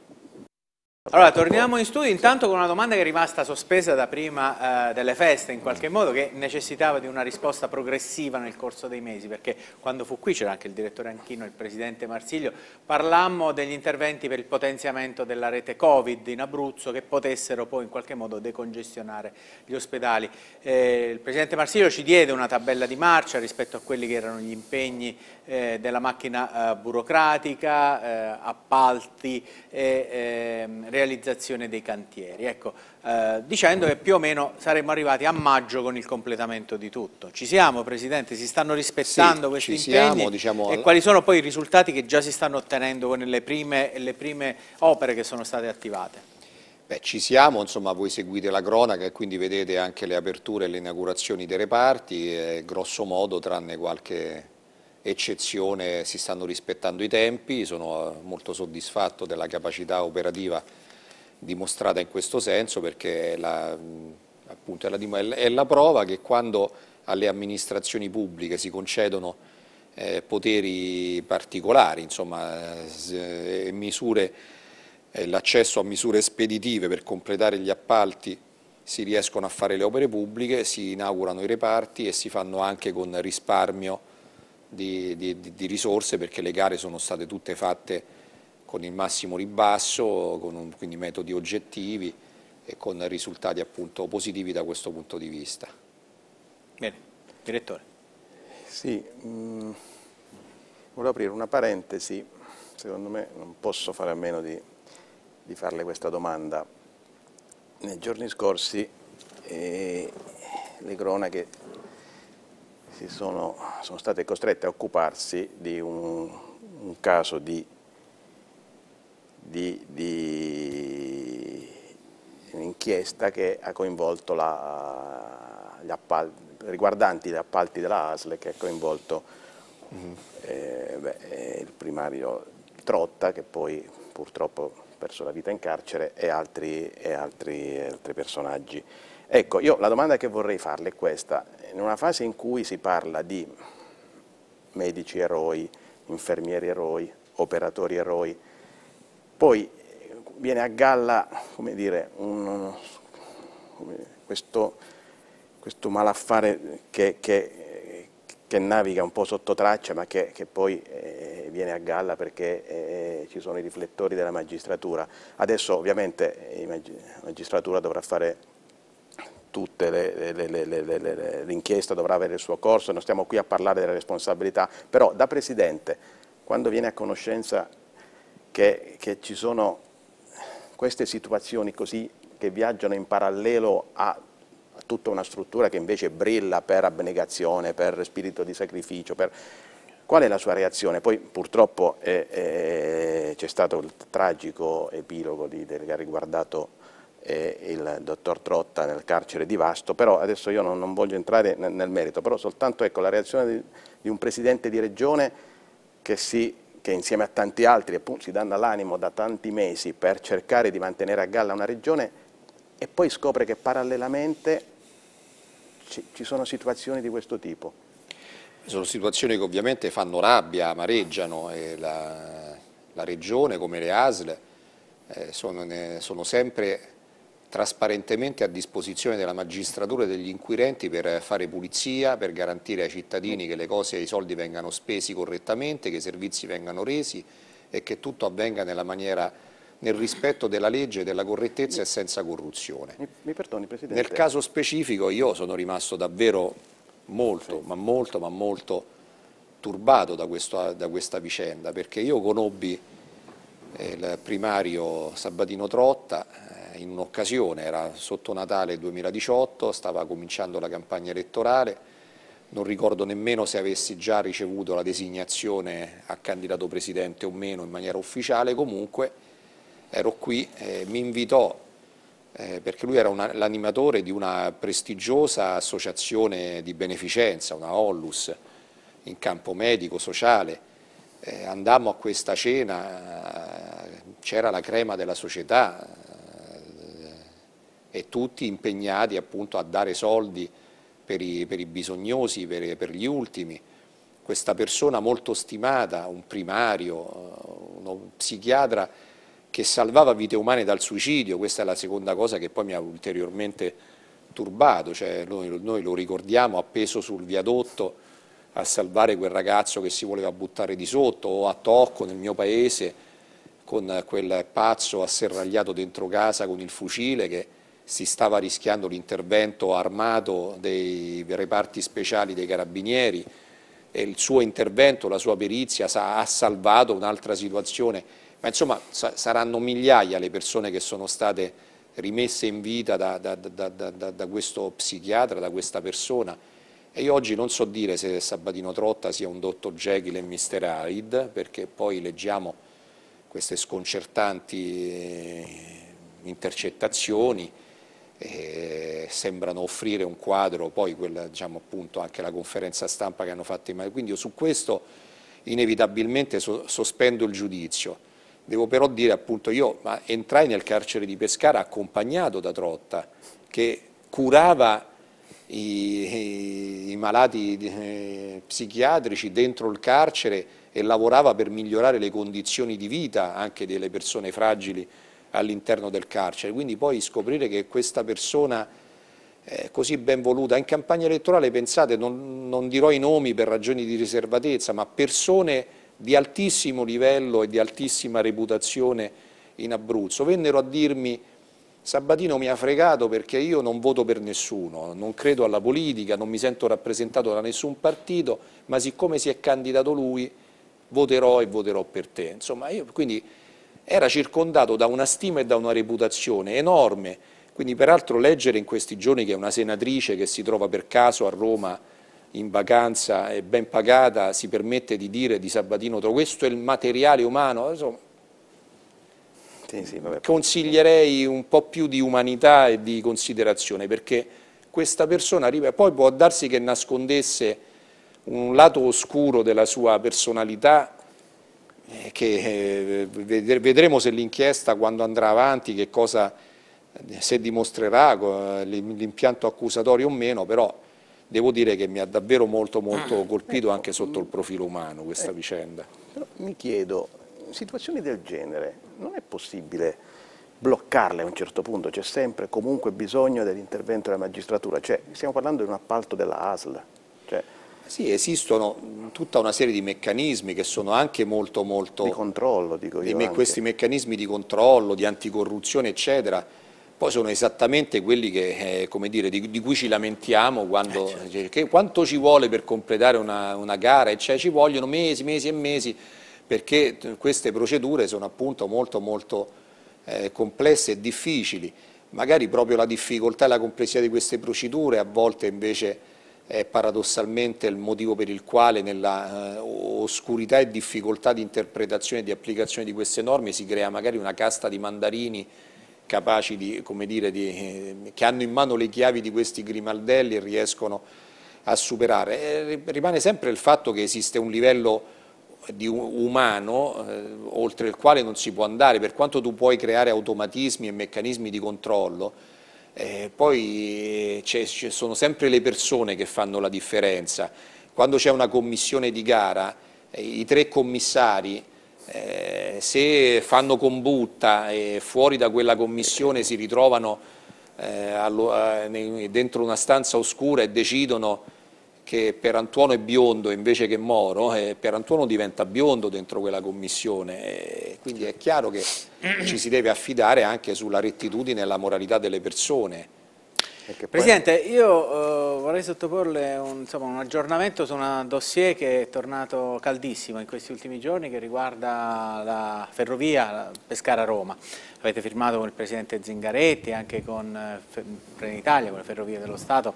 Allora, torniamo in studio intanto con una domanda che è rimasta sospesa da prima eh, delle feste in qualche modo, che necessitava di una risposta progressiva nel corso dei mesi, perché quando fu qui c'era anche il direttore Anchino e il presidente Marsiglio, parlammo degli interventi per il potenziamento della rete Covid in Abruzzo che potessero poi in qualche modo decongestionare gli ospedali. Eh, il presidente Marsiglio ci diede una tabella di marcia rispetto a quelli che erano gli impegni eh, della macchina eh, burocratica, eh, appalti e ehm, realizzazione dei cantieri. Ecco, eh, dicendo che più o meno saremmo arrivati a maggio con il completamento di tutto. Ci siamo Presidente? Si stanno rispettando sì, questi impegni? Siamo, diciamo, e quali sono poi i risultati che già si stanno ottenendo con le prime, le prime opere che sono state attivate? Beh, ci siamo, insomma, voi seguite la cronaca e quindi vedete anche le aperture e le inaugurazioni dei reparti, eh, grosso modo, tranne qualche eccezione si stanno rispettando i tempi, sono eh, molto soddisfatto della capacità operativa dimostrata in questo senso perché è la, appunto, è la, è la prova che quando alle amministrazioni pubbliche si concedono eh, poteri particolari, insomma, eh, eh, l'accesso a misure speditive per completare gli appalti si riescono a fare le opere pubbliche, si inaugurano i reparti e si fanno anche con risparmio di, di, di, risorse perché le gare sono state tutte fatte con il massimo ribasso, con un, quindi metodi oggettivi e con risultati appunto positivi da questo punto di vista. Bene, direttore. Sì, mh, mm, volevo aprire una parentesi, secondo me non posso fare a meno di, di farle questa domanda. Nei giorni scorsi eh, le cronache sono, sono state costrette a occuparsi di un, un caso di, di, di un'inchiesta che ha coinvolto la, gli appalti, riguardanti gli appalti della ASL che ha coinvolto mm -hmm. eh, beh, eh, il primario Trotta che poi purtroppo ha perso la vita in carcere e altri, e altri, altri personaggi. Ecco, io la domanda che vorrei farle è questa. In una fase in cui si parla di medici eroi, infermieri eroi, operatori eroi, poi viene a galla dire, un, questo, questo, malaffare che, che, che, naviga un po' sotto traccia ma che, che poi eh, viene a galla perché eh, ci sono i riflettori della magistratura. Adesso ovviamente eh, la magistratura dovrà fare tutte le, le, le, l'inchiesta dovrà avere il suo corso, non stiamo qui a parlare delle responsabilità, però da Presidente, quando viene a conoscenza che, che ci sono queste situazioni così che viaggiano in parallelo a tutta una struttura che invece brilla per abnegazione, per spirito di sacrificio, per... Qual è la sua reazione? Poi purtroppo eh, eh, c'è stato il tragico epilogo di, del, che ha riguardato eh, il dottor Trotta nel carcere di Vasto, però adesso io non, non voglio entrare nel, nel, merito, però soltanto ecco, la reazione di, di, un presidente di regione che, si, che insieme a tanti altri appunto, si danno l'animo da tanti mesi per cercare di mantenere a galla una regione e poi scopre che parallelamente ci, ci sono situazioni di questo tipo. Sono situazioni che ovviamente fanno rabbia, amareggiano e la, la regione come le ASL eh, sono, ne, sono sempre trasparentemente a disposizione della magistratura e degli inquirenti per fare pulizia, per garantire ai cittadini che le cose e i soldi vengano spesi correttamente, che i servizi vengano resi e che tutto avvenga maniera, nel rispetto della legge, della correttezza e senza corruzione. Mi, mi perdoni, Presidente. Nel caso specifico io sono rimasto davvero molto, sì. ma molto, ma molto turbato da, questo, da questa vicenda, perché io conobbi eh, il primario Sabatino Trotta, in un'occasione, era sotto Natale 2018, stava cominciando la campagna elettorale, non ricordo nemmeno se avessi già ricevuto la designazione a candidato presidente o meno in maniera ufficiale, comunque ero qui, eh, mi invitò eh, perché lui era l'animatore di una prestigiosa associazione di beneficenza, una Ollus, in campo medico, sociale. Eh, andammo a questa cena, eh, c'era la crema della società, e tutti impegnati appunto a dare soldi per i, per i bisognosi, per, per, gli ultimi. Questa persona molto stimata, un primario, eh, uno psichiatra che salvava vite umane dal suicidio, questa è la seconda cosa che poi mi ha ulteriormente turbato, cioè noi, noi lo ricordiamo appeso sul viadotto a salvare quel ragazzo che si voleva buttare di sotto o a Tocco nel mio paese con quel pazzo asserragliato dentro casa con il fucile che si stava rischiando l'intervento armato dei reparti speciali dei carabinieri e il suo intervento, la sua perizia ha salvato un'altra situazione, ma insomma saranno migliaia le persone che sono state rimesse in vita da, da, da, da questo psichiatra, da questa persona e io oggi non so dire se Sabatino Trotta sia un dottor Jekyll e Mr. Hyde perché poi leggiamo queste sconcertanti intercettazioni eh, sembrano offrire un quadro, poi quella, diciamo, appunto, anche la conferenza stampa che hanno fatto in mano. Quindi io su questo inevitabilmente so, sospendo il giudizio. Devo però dire appunto io ma entrai nel carcere di Pescara accompagnato da Trotta che curava i, i, i malati eh, psichiatrici dentro il carcere e lavorava per migliorare le condizioni di vita anche delle persone fragili all'interno del carcere, quindi poi scoprire che questa persona è eh, così ben voluta, in campagna elettorale pensate, non, non dirò i nomi per ragioni di riservatezza, ma persone di altissimo livello e di altissima reputazione in Abruzzo, vennero a dirmi Sabatino mi ha fregato perché io non voto per nessuno, non credo alla politica, non mi sento rappresentato da nessun partito, ma siccome si è candidato lui voterò e voterò per te. Insomma, io, quindi era circondato da una stima e da una reputazione enorme, quindi peraltro leggere in questi giorni che una senatrice che si trova per caso a Roma in vacanza e ben pagata si permette di dire di Sabatino questo è il materiale umano, insomma, sì, sì, consiglierei un po' più di umanità e di considerazione perché questa persona arriva, poi può darsi che nascondesse un lato oscuro della sua personalità eh, che eh, vedremo se l'inchiesta quando andrà avanti che cosa, eh, se dimostrerà l'impianto accusatorio o meno, però devo dire che mi ha davvero molto, molto ah, colpito ecco. anche sotto il profilo umano questa vicenda. Però mi chiedo, situazioni del genere non è possibile bloccarle a un certo punto, c'è sempre comunque bisogno dell'intervento della magistratura, cioè stiamo parlando di un appalto della ASL, sì, esistono mm, tutta una serie di meccanismi che sono anche molto molto... Di controllo, dico io. me, questi meccanismi di controllo, di anticorruzione, eccetera, poi sono esattamente quelli che, eh, dire, di, di, cui ci lamentiamo quando, eh, certo. che, quanto ci vuole per completare una, una gara, cioè, ci vogliono mesi, mesi e mesi, perché queste procedure sono appunto molto molto eh, complesse e difficili, magari proprio la difficoltà e la complessità di queste procedure a volte invece è paradossalmente il motivo per il quale nella eh, oscurità e difficoltà di interpretazione e di applicazione di queste norme si crea magari una casta di mandarini capaci di, come dire, di, eh, che hanno in mano le chiavi di questi grimaldelli e riescono a superare. E eh, rimane sempre il fatto che esiste un livello di umano eh, oltre il quale non si può andare, per quanto tu puoi creare automatismi e meccanismi di controllo, eh, poi eh, sono sempre le persone che fanno la differenza. Quando c'è una commissione di gara, eh, i tre commissari, eh, se fanno combutta e fuori da quella commissione si ritrovano eh, allo, dentro una stanza oscura e decidono che per Antuono è biondo invece che moro, eh, per Antuono diventa biondo dentro quella commissione, eh, quindi è chiaro che ci si deve affidare anche sulla rettitudine e la moralità delle persone. Poi... Presidente, io eh, vorrei sottoporle un, insomma, un aggiornamento su un dossier che è tornato caldissimo in questi ultimi giorni che riguarda la ferrovia Pescara-Roma. Avete firmato con il Presidente Zingaretti, anche con eh, Trenitalia, con le ferrovie dello Stato,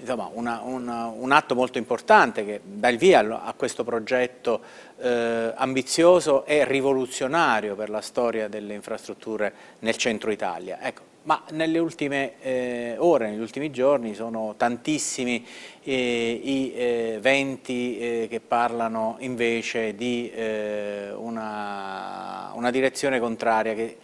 insomma, una, una, un atto molto importante che dà il via a, questo progetto eh, ambizioso e rivoluzionario per la storia delle infrastrutture nel centro Italia. Ecco, ma nelle ultime eh, ore, negli ultimi giorni, sono tantissimi eh, i eh, venti eh, che parlano invece di eh, una, una direzione contraria che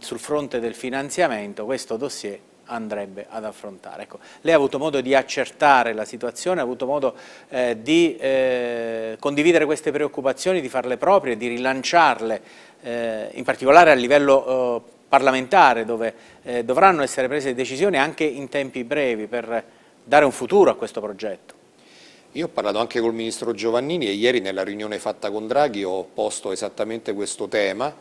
sul fronte del finanziamento questo dossier andrebbe ad affrontare. Ecco, lei ha avuto modo di accertare la situazione, ha avuto modo eh, di eh, condividere queste preoccupazioni, di farle proprie, di rilanciarle, eh, in particolare a livello eh, parlamentare, dove eh, dovranno essere prese decisioni anche in tempi brevi per dare un futuro a questo progetto. Io ho parlato anche col Ministro Giovannini e ieri nella riunione fatta con Draghi ho posto esattamente questo tema,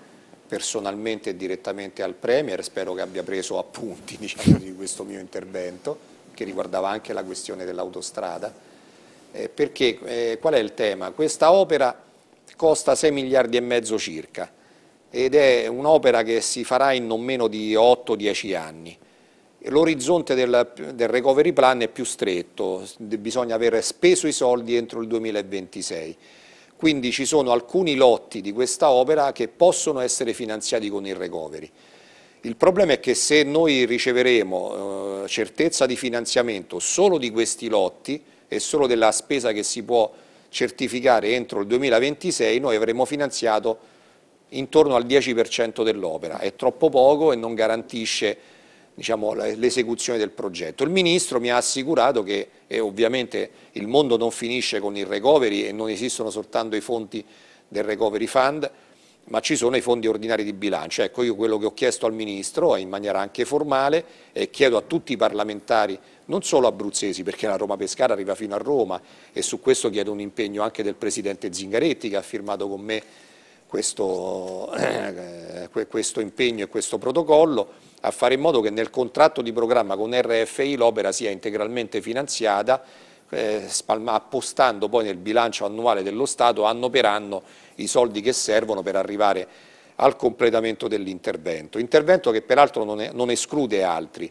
personalmente e direttamente al Premier, spero che abbia preso appunti diciamo, di questo mio intervento, che riguardava anche la questione dell'autostrada, eh, perché eh, qual è il tema? Questa opera costa 6 miliardi e mezzo circa ed è un'opera che si farà in non meno di 8-10 anni. L'orizzonte del, del recovery plan è più stretto, bisogna aver speso i soldi entro il 2026 quindi ci sono alcuni lotti di questa opera che possono essere finanziati con il recovery. Il problema è che se noi riceveremo eh, certezza di finanziamento solo di questi lotti e solo della spesa che si può certificare entro il 2026, noi avremo finanziato intorno al 10% dell'opera, è troppo poco e non garantisce diciamo, l'esecuzione del progetto. Il Ministro mi ha assicurato che eh, ovviamente il mondo non finisce con il recovery e non esistono soltanto i fondi del recovery fund, ma ci sono i fondi ordinari di bilancio. Ecco, io quello che ho chiesto al Ministro in maniera anche formale e chiedo a tutti i parlamentari, non solo abruzzesi, perché la Roma Pescara arriva fino a Roma e su questo chiedo un impegno anche del Presidente Zingaretti che ha firmato con me questo, eh, questo impegno e questo protocollo, a fare in modo che nel contratto di programma con RFI l'opera sia integralmente finanziata eh, appostando poi nel bilancio annuale dello Stato anno per anno i soldi che servono per arrivare al completamento dell'intervento, intervento che peraltro non, è, non esclude altri,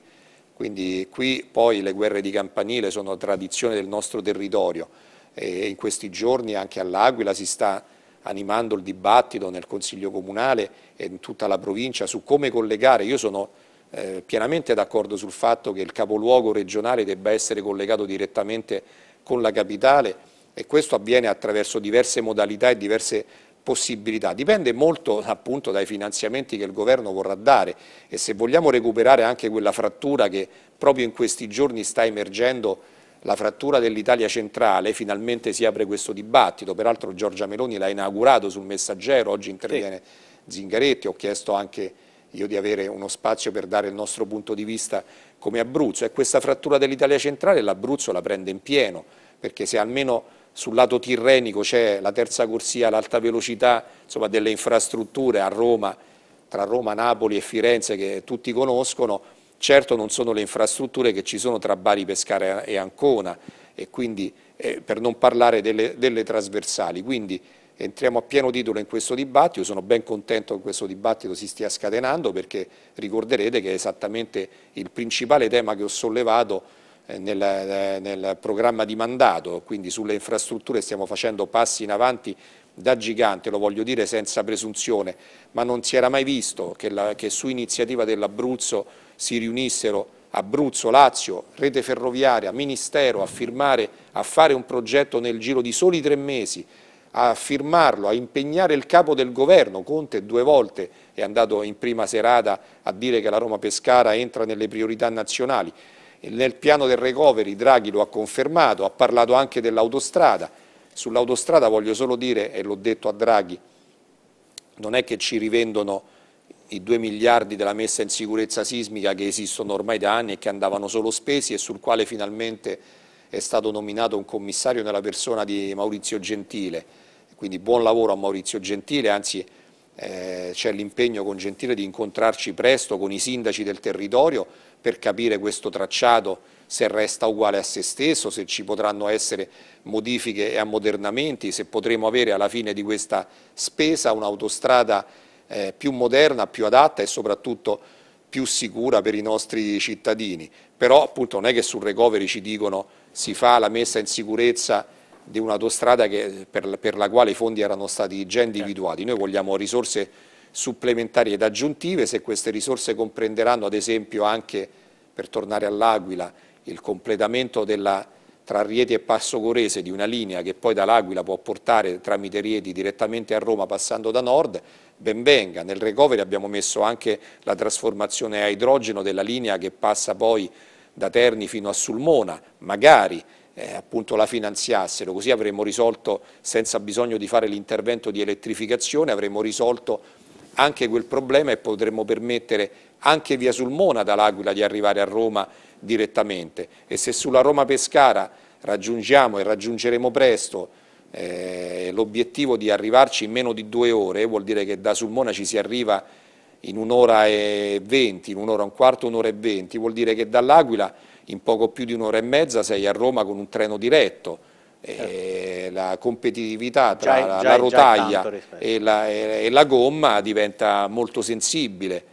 quindi qui poi le guerre di campanile sono tradizione del nostro territorio e in questi giorni anche all'Aquila si sta animando il dibattito nel Consiglio Comunale e in tutta la provincia su come collegare, io sono eh, pienamente d'accordo sul fatto che il capoluogo regionale debba essere collegato direttamente con la capitale e questo avviene attraverso diverse modalità e diverse possibilità. Dipende molto appunto dai finanziamenti che il governo vorrà dare e se vogliamo recuperare anche quella frattura che proprio in questi giorni sta emergendo la frattura dell'Italia centrale, finalmente si apre questo dibattito, peraltro Giorgia Meloni l'ha inaugurato sul messaggero, oggi interviene sì. Zingaretti, ho chiesto anche io di avere uno spazio per dare il nostro punto di vista come Abruzzo e questa frattura dell'Italia centrale l'Abruzzo la prende in pieno perché se almeno sul lato tirrenico c'è la terza corsia, l'alta velocità, insomma delle infrastrutture a Roma, tra Roma, Napoli e Firenze che tutti conoscono, certo non sono le infrastrutture che ci sono tra Bari, Pescara e Ancona e quindi eh, per non parlare delle, delle trasversali. Quindi, entriamo a pieno titolo in questo dibattito, sono ben contento che questo dibattito si stia scatenando perché ricorderete che è esattamente il principale tema che ho sollevato eh, nel, eh, nel programma di mandato, quindi sulle infrastrutture stiamo facendo passi in avanti da gigante, lo voglio dire senza presunzione, ma non si era mai visto che, la, che su iniziativa dell'Abruzzo si riunissero Abruzzo, Lazio, rete ferroviaria, Ministero a firmare, a fare un progetto nel giro di soli tre mesi a firmarlo, a impegnare il capo del governo, Conte due volte è andato in prima serata a dire che la Roma Pescara entra nelle priorità nazionali, nel piano del recovery Draghi lo ha confermato, ha parlato anche dell'autostrada, sull'autostrada voglio solo dire, e l'ho detto a Draghi, non è che ci rivendono i 2 miliardi della messa in sicurezza sismica che esistono ormai da anni e che andavano solo spesi e sul quale finalmente è stato nominato un commissario nella persona di Maurizio Gentile quindi buon lavoro a Maurizio Gentile, anzi eh, c'è l'impegno con Gentile di incontrarci presto con i sindaci del territorio per capire questo tracciato, se resta uguale a se stesso, se ci potranno essere modifiche e ammodernamenti, se potremo avere alla fine di questa spesa un'autostrada eh, più moderna, più adatta e soprattutto più sicura per i nostri cittadini. Però appunto non è che sul recovery ci dicono si fa la messa in sicurezza di un'autostrada per, per, la quale i fondi erano stati già certo. individuati. Noi vogliamo risorse supplementari ed aggiuntive, se queste risorse comprenderanno ad esempio anche, per tornare all'Aquila, il completamento della, tra Rieti e Passo Corese di una linea che poi dall'Aquila può portare tramite Rieti direttamente a Roma passando da nord, ben venga. Nel recovery abbiamo messo anche la trasformazione a idrogeno della linea che passa poi da Terni fino a Sulmona, magari eh, appunto la finanziassero, così avremmo risolto senza bisogno di fare l'intervento di elettrificazione, avremmo risolto anche quel problema e potremmo permettere anche via Sulmona dall'Aquila di arrivare a Roma direttamente e se sulla Roma-Pescara raggiungiamo e raggiungeremo presto eh, l'obiettivo di arrivarci in meno di due ore, vuol dire che da Sulmona ci si arriva in un'ora e venti, in un'ora e un quarto, un'ora e venti, vuol dire che dall'Aquila in poco più di un'ora e mezza sei a Roma con un treno diretto. E certo. la competitività tra già, la, già, la, rotaia e la, e la gomma diventa molto sensibile.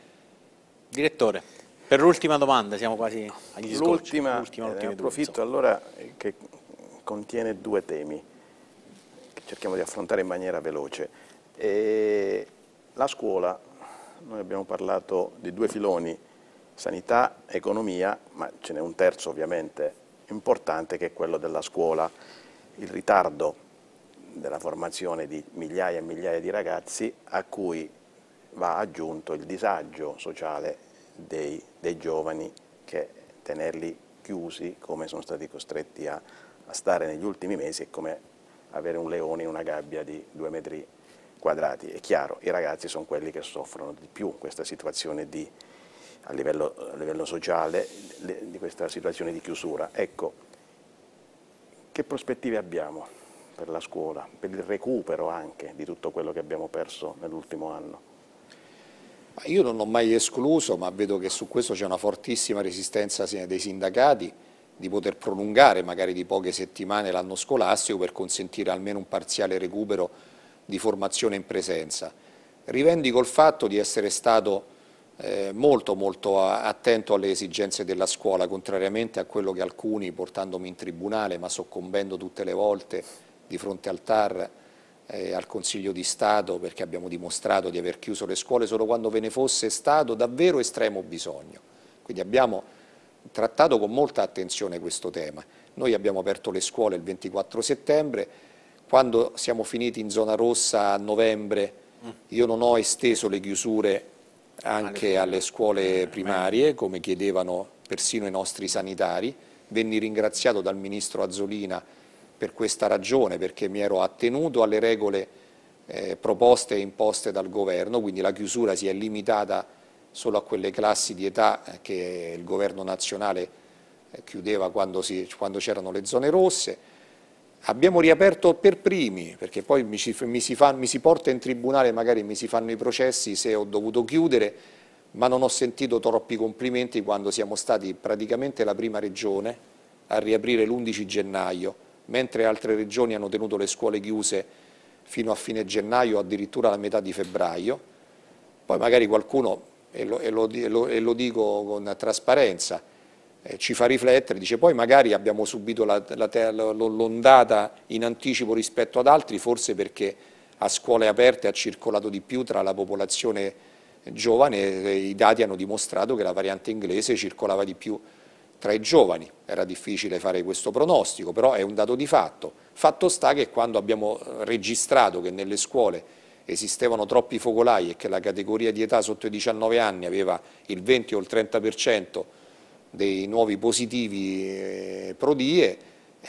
Direttore, per l'ultima domanda, siamo quasi agli sgocci. L'ultima, eh, approfitto allora eh, che contiene due temi che cerchiamo di affrontare in maniera veloce. E la scuola, noi abbiamo parlato di due filoni, sanità, economia, ma ce n'è un terzo ovviamente importante che è quello della scuola. Il ritardo della formazione di migliaia e migliaia di ragazzi a cui va aggiunto il disagio sociale dei, dei giovani che tenerli chiusi come sono stati costretti a, a stare negli ultimi mesi è come avere un leone in una gabbia di due metri quadrati. È chiaro, i ragazzi sono quelli che soffrono di più questa situazione di a livello, a livello sociale le, di questa situazione di chiusura. Ecco, che prospettive abbiamo per la scuola, per il recupero anche di tutto quello che abbiamo perso nell'ultimo anno? Io non ho mai escluso, ma vedo che su questo c'è una fortissima resistenza dei sindacati di poter prolungare magari di poche settimane l'anno scolastico per consentire almeno un parziale recupero di formazione in presenza. Rivendico il fatto di essere stato eh, molto molto attento alle esigenze della scuola, contrariamente a quello che alcuni, portandomi in tribunale ma soccombendo tutte le volte di fronte al TAR, eh, al Consiglio di Stato, perché abbiamo dimostrato di aver chiuso le scuole solo quando ve ne fosse stato davvero estremo bisogno. Quindi abbiamo trattato con molta attenzione questo tema. Noi abbiamo aperto le scuole il 24 settembre, quando siamo finiti in zona rossa a novembre mm. io non ho esteso le chiusure anche alle scuole primarie, come chiedevano persino i nostri sanitari. Venni ringraziato dal ministro Azzolina per questa ragione, perché mi ero attenuto alle regole eh, proposte e imposte dal governo, quindi la chiusura si è limitata solo a quelle classi di età eh, che il governo nazionale eh, chiudeva quando c'erano le zone rosse Abbiamo riaperto per primi, perché poi mi si, mi, si fa, mi si porta in tribunale, magari mi si fanno i processi se ho dovuto chiudere, ma non ho sentito troppi complimenti quando siamo stati praticamente la prima regione a riaprire l'11 gennaio, mentre altre regioni hanno tenuto le scuole chiuse fino a fine gennaio, addirittura alla metà di febbraio. Poi magari qualcuno, e lo, e lo, e lo dico con trasparenza, eh, ci fa riflettere, dice poi magari abbiamo subito l'ondata in anticipo rispetto ad altri, forse perché a scuole aperte ha circolato di più tra la popolazione giovane, i dati hanno dimostrato che la variante inglese circolava di più tra i giovani, era difficile fare questo pronostico, però è un dato di fatto. Fatto sta che quando abbiamo eh, registrato che nelle scuole esistevano troppi focolai e che la categoria di età sotto i 19 anni aveva il 20 o il 30% dei nuovi positivi eh, prodie,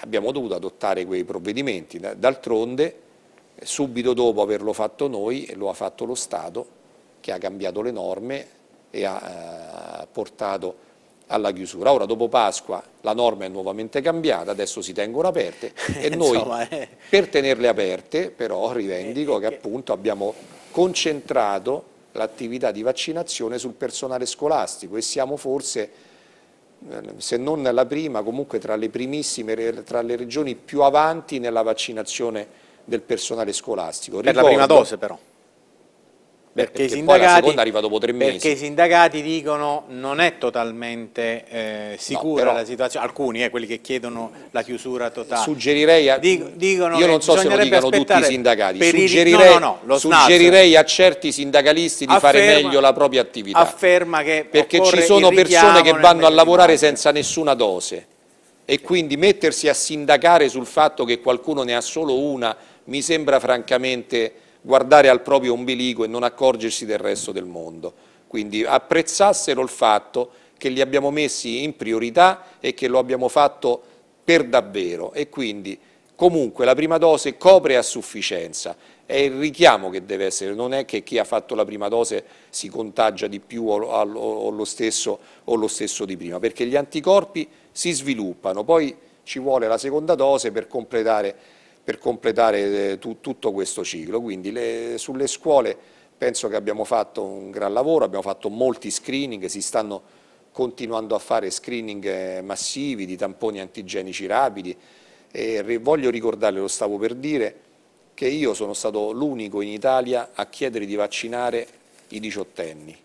abbiamo dovuto adottare quei provvedimenti. D'altronde, subito dopo averlo fatto noi, lo ha fatto lo Stato, che ha cambiato le norme e ha eh, portato alla chiusura. Ora dopo Pasqua la norma è nuovamente cambiata, adesso si tengono aperte e noi Insomma, eh. per tenerle aperte però rivendico eh, che, che appunto abbiamo concentrato l'attività di vaccinazione sul personale scolastico e siamo forse se non la prima, comunque tra le primissime, tra le regioni più avanti nella vaccinazione del personale scolastico. Per la prima dose però perché, perché, sindacati, perché i sindacati, dicono che non è totalmente eh, sicura no, però, la situazione, alcuni, eh, quelli che chiedono la chiusura totale. Suggerirei, a, Dic dicono io non so se lo dicano tutti i sindacati, suggerirei, no, no, suggerirei, a certi sindacalisti di afferma, fare meglio la propria attività, afferma che perché ci sono persone che vanno a lavorare senza nessuna dose e quindi mettersi a sindacare sul fatto che qualcuno ne ha solo una mi sembra francamente guardare al proprio ombelico e non accorgersi del resto del mondo. Quindi apprezzassero il fatto che li abbiamo messi in priorità e che lo abbiamo fatto per davvero e quindi comunque la prima dose copre a sufficienza, è il richiamo che deve essere, non è che chi ha fatto la prima dose si contagia di più o, lo, stesso, o lo stesso di prima, perché gli anticorpi si sviluppano, poi ci vuole la seconda dose per completare per completare eh, tu, tutto questo ciclo. Quindi le, sulle scuole penso che abbiamo fatto un gran lavoro, abbiamo fatto molti screening, si stanno continuando a fare screening eh, massivi di tamponi antigenici rapidi e voglio ricordarle, lo stavo per dire, che io sono stato l'unico in Italia a chiedere di vaccinare i diciottenni,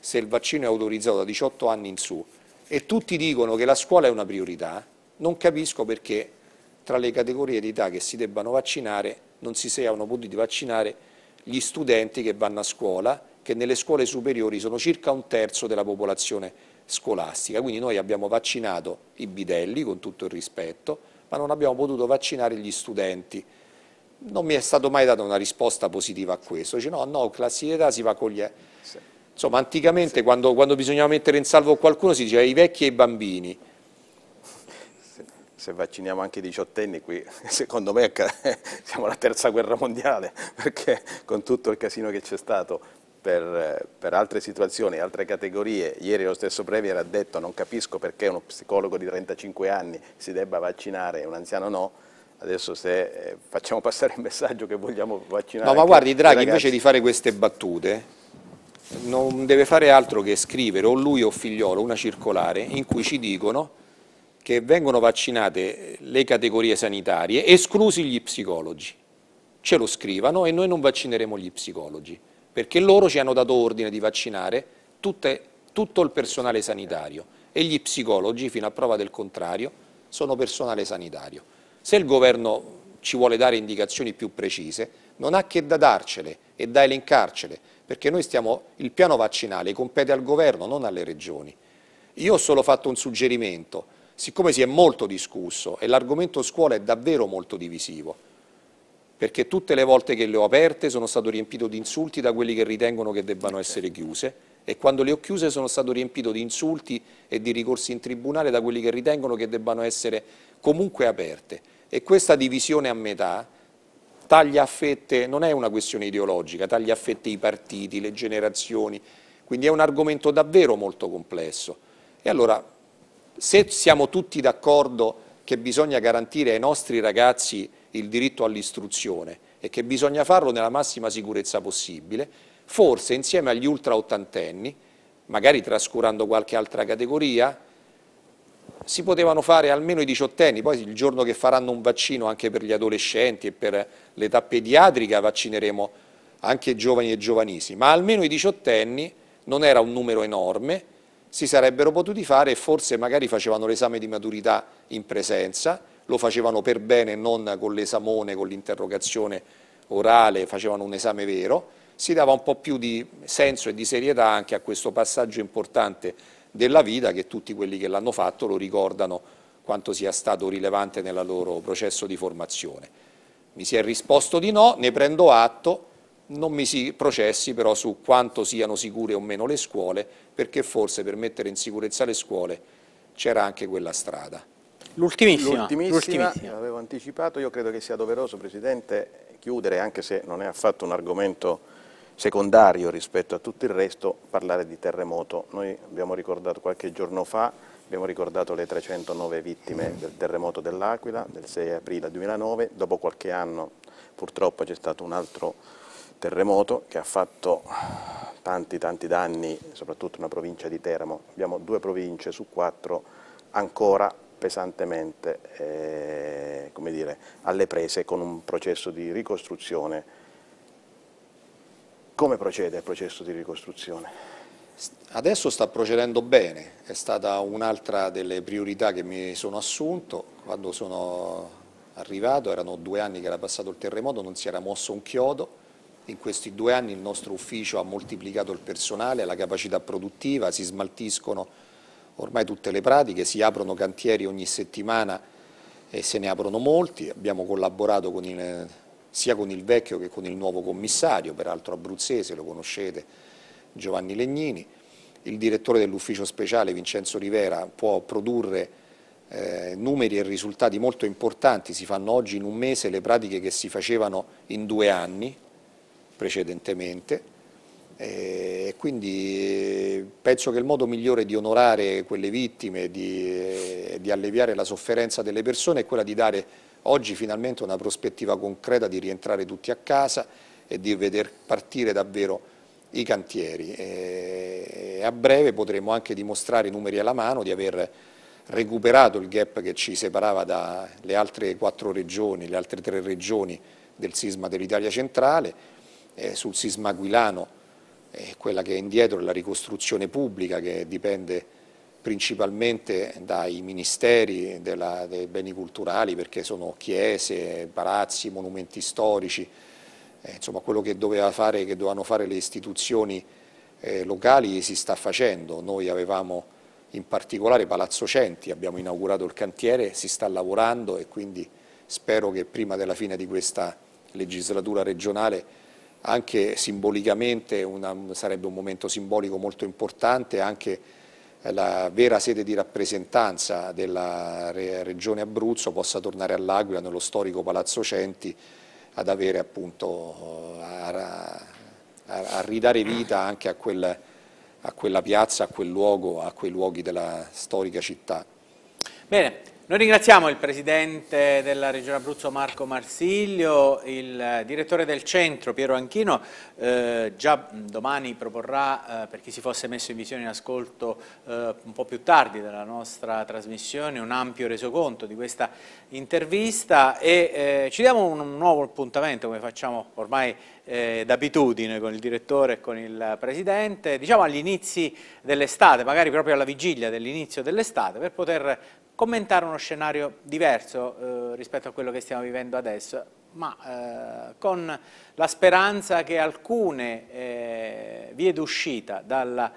se il vaccino è autorizzato da 18 anni in su. E tutti dicono che la scuola è una priorità, non capisco perché tra le categorie di età che si debbano vaccinare non si siano potuti vaccinare gli studenti che vanno a scuola, che nelle scuole superiori sono circa un terzo della popolazione scolastica. Quindi noi abbiamo vaccinato i bidelli, con tutto il rispetto, ma non abbiamo potuto vaccinare gli studenti. Non mi è stata mai data una risposta positiva a questo. Dice no, no, classi di età si va con gli... Insomma, anticamente sì. quando, quando bisognava mettere in salvo qualcuno si diceva i vecchi e i bambini se vacciniamo anche i diciottenni qui secondo me siamo alla terza guerra mondiale perché con tutto il casino che c'è stato per, per, altre situazioni, altre categorie, ieri lo stesso Premier ha detto non capisco perché uno psicologo di 35 anni si debba vaccinare e un anziano no, adesso se eh, facciamo passare il messaggio che vogliamo vaccinare... No ma guardi Draghi invece di fare queste battute non deve fare altro che scrivere o lui o figliolo una circolare in cui ci dicono che vengono vaccinate le categorie sanitarie, esclusi gli psicologi. Ce lo scrivano e noi non vaccineremo gli psicologi, perché loro ci hanno dato ordine di vaccinare tutte, tutto il personale sanitario e gli psicologi, fino a prova del contrario, sono personale sanitario. Se il governo ci vuole dare indicazioni più precise, non ha che da darcele e da elencarcele, perché noi stiamo, il piano vaccinale compete al governo, non alle regioni. Io ho solo fatto un suggerimento, siccome si è molto discusso e l'argomento scuola è davvero molto divisivo, perché tutte le volte che le ho aperte sono stato riempito di insulti da quelli che ritengono che debbano essere chiuse e quando le ho chiuse sono stato riempito di insulti e di ricorsi in tribunale da quelli che ritengono che debbano essere comunque aperte e questa divisione a metà taglia a fette, non è una questione ideologica, taglia a fette i partiti, le generazioni, quindi è un argomento davvero molto complesso e allora se siamo tutti d'accordo che bisogna garantire ai nostri ragazzi il diritto all'istruzione e che bisogna farlo nella massima sicurezza possibile, forse insieme agli ultra ottantenni, magari trascurando qualche altra categoria, si potevano fare almeno i diciottenni, poi il giorno che faranno un vaccino anche per gli adolescenti e per l'età pediatrica vaccineremo anche giovani e giovanissimi, ma almeno i diciottenni non era un numero enorme, si sarebbero potuti fare e forse magari facevano l'esame di maturità in presenza, lo facevano per bene, non con l'esamone, con l'interrogazione orale, facevano un esame vero, si dava un po' più di senso e di serietà anche a questo passaggio importante della vita che tutti quelli che l'hanno fatto lo ricordano quanto sia stato rilevante nel loro processo di formazione. Mi si è risposto di no, ne prendo atto, non mi si processi però su quanto siano sicure o meno le scuole, perché forse per mettere in sicurezza le scuole c'era anche quella strada. L'ultimissima, l'ultimissima, l'avevo anticipato, io credo che sia doveroso Presidente chiudere, anche se non è affatto un argomento secondario rispetto a tutto il resto, parlare di terremoto. Noi abbiamo ricordato qualche giorno fa, abbiamo ricordato le 309 vittime del terremoto dell'Aquila del 6 aprile 2009, dopo qualche anno purtroppo c'è stato un altro terremoto terremoto che ha fatto tanti tanti danni, soprattutto nella provincia di Teramo. Abbiamo due province su quattro ancora pesantemente eh, dire, alle prese con un processo di ricostruzione. Come procede il processo di ricostruzione? Adesso sta procedendo bene, è stata un'altra delle priorità che mi sono assunto, quando sono arrivato erano due anni che era passato il terremoto, non si era mosso un chiodo, in questi due anni il nostro ufficio ha moltiplicato il personale, la capacità produttiva, si smaltiscono ormai tutte le pratiche, si aprono cantieri ogni settimana e se ne aprono molti. Abbiamo collaborato con il, sia con il vecchio che con il nuovo commissario, peraltro abruzzese, lo conoscete, Giovanni Legnini. Il direttore dell'ufficio speciale, Vincenzo Rivera, può produrre eh, numeri e risultati molto importanti, si fanno oggi in un mese le pratiche che si facevano in due anni, precedentemente eh, e quindi eh, penso che il modo migliore di onorare quelle vittime, di, eh, di alleviare la sofferenza delle persone è quella di dare oggi finalmente una prospettiva concreta di rientrare tutti a casa e di veder partire davvero i cantieri. E a breve potremo anche dimostrare, i numeri alla mano, di aver recuperato il gap che ci separava dalle altre quattro regioni, le altre tre regioni del sisma dell'Italia centrale eh, sul sisma aquilano, eh, quella che è indietro la ricostruzione pubblica che dipende principalmente dai ministeri della, dei beni culturali perché sono chiese, palazzi, monumenti storici, eh, insomma quello che, doveva fare, che, dovevano fare le istituzioni eh, locali si sta facendo, noi avevamo in particolare Palazzo Centi, abbiamo inaugurato il cantiere, si sta lavorando e quindi spero che prima della fine di questa legislatura regionale anche simbolicamente una, sarebbe un momento simbolico molto importante, anche la vera sede di rappresentanza della Regione Abruzzo possa tornare all'Aquila nello storico Palazzo Centi ad avere appunto a, a ridare vita anche a, quel, a, quella piazza, a quel luogo, a quei luoghi della storica città. Bene, noi ringraziamo il Presidente della Regione Abruzzo Marco Marsiglio, il eh, Direttore del Centro Piero Anchino, eh, già domani proporrà eh, per chi si fosse messo in visione in ascolto eh, un po' più tardi della nostra trasmissione un ampio resoconto di questa intervista e eh, ci diamo un, un nuovo appuntamento come facciamo ormai eh, d'abitudine con il Direttore e con il Presidente, diciamo agli inizi dell'estate, magari proprio alla vigilia dell'inizio dell'estate per poter commentare uno scenario diverso eh, rispetto a quello che stiamo vivendo adesso, ma eh, con la speranza che alcune eh, vie d'uscita dalla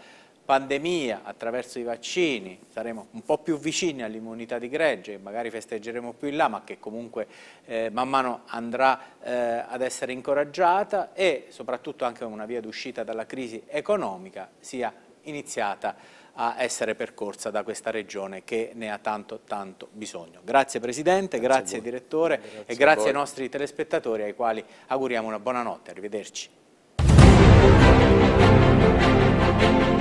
pandemia attraverso i vaccini, saremo un po' più vicini all'immunità di gregge, magari festeggeremo più in là, ma che comunque eh, man mano andrà eh, ad essere incoraggiata e soprattutto anche una via d'uscita dalla crisi economica sia iniziata a essere percorsa da questa regione che ne ha tanto tanto bisogno. Grazie Presidente, grazie, grazie direttore grazie e grazie ai nostri telespettatori ai quali auguriamo una buona notte, arrivederci.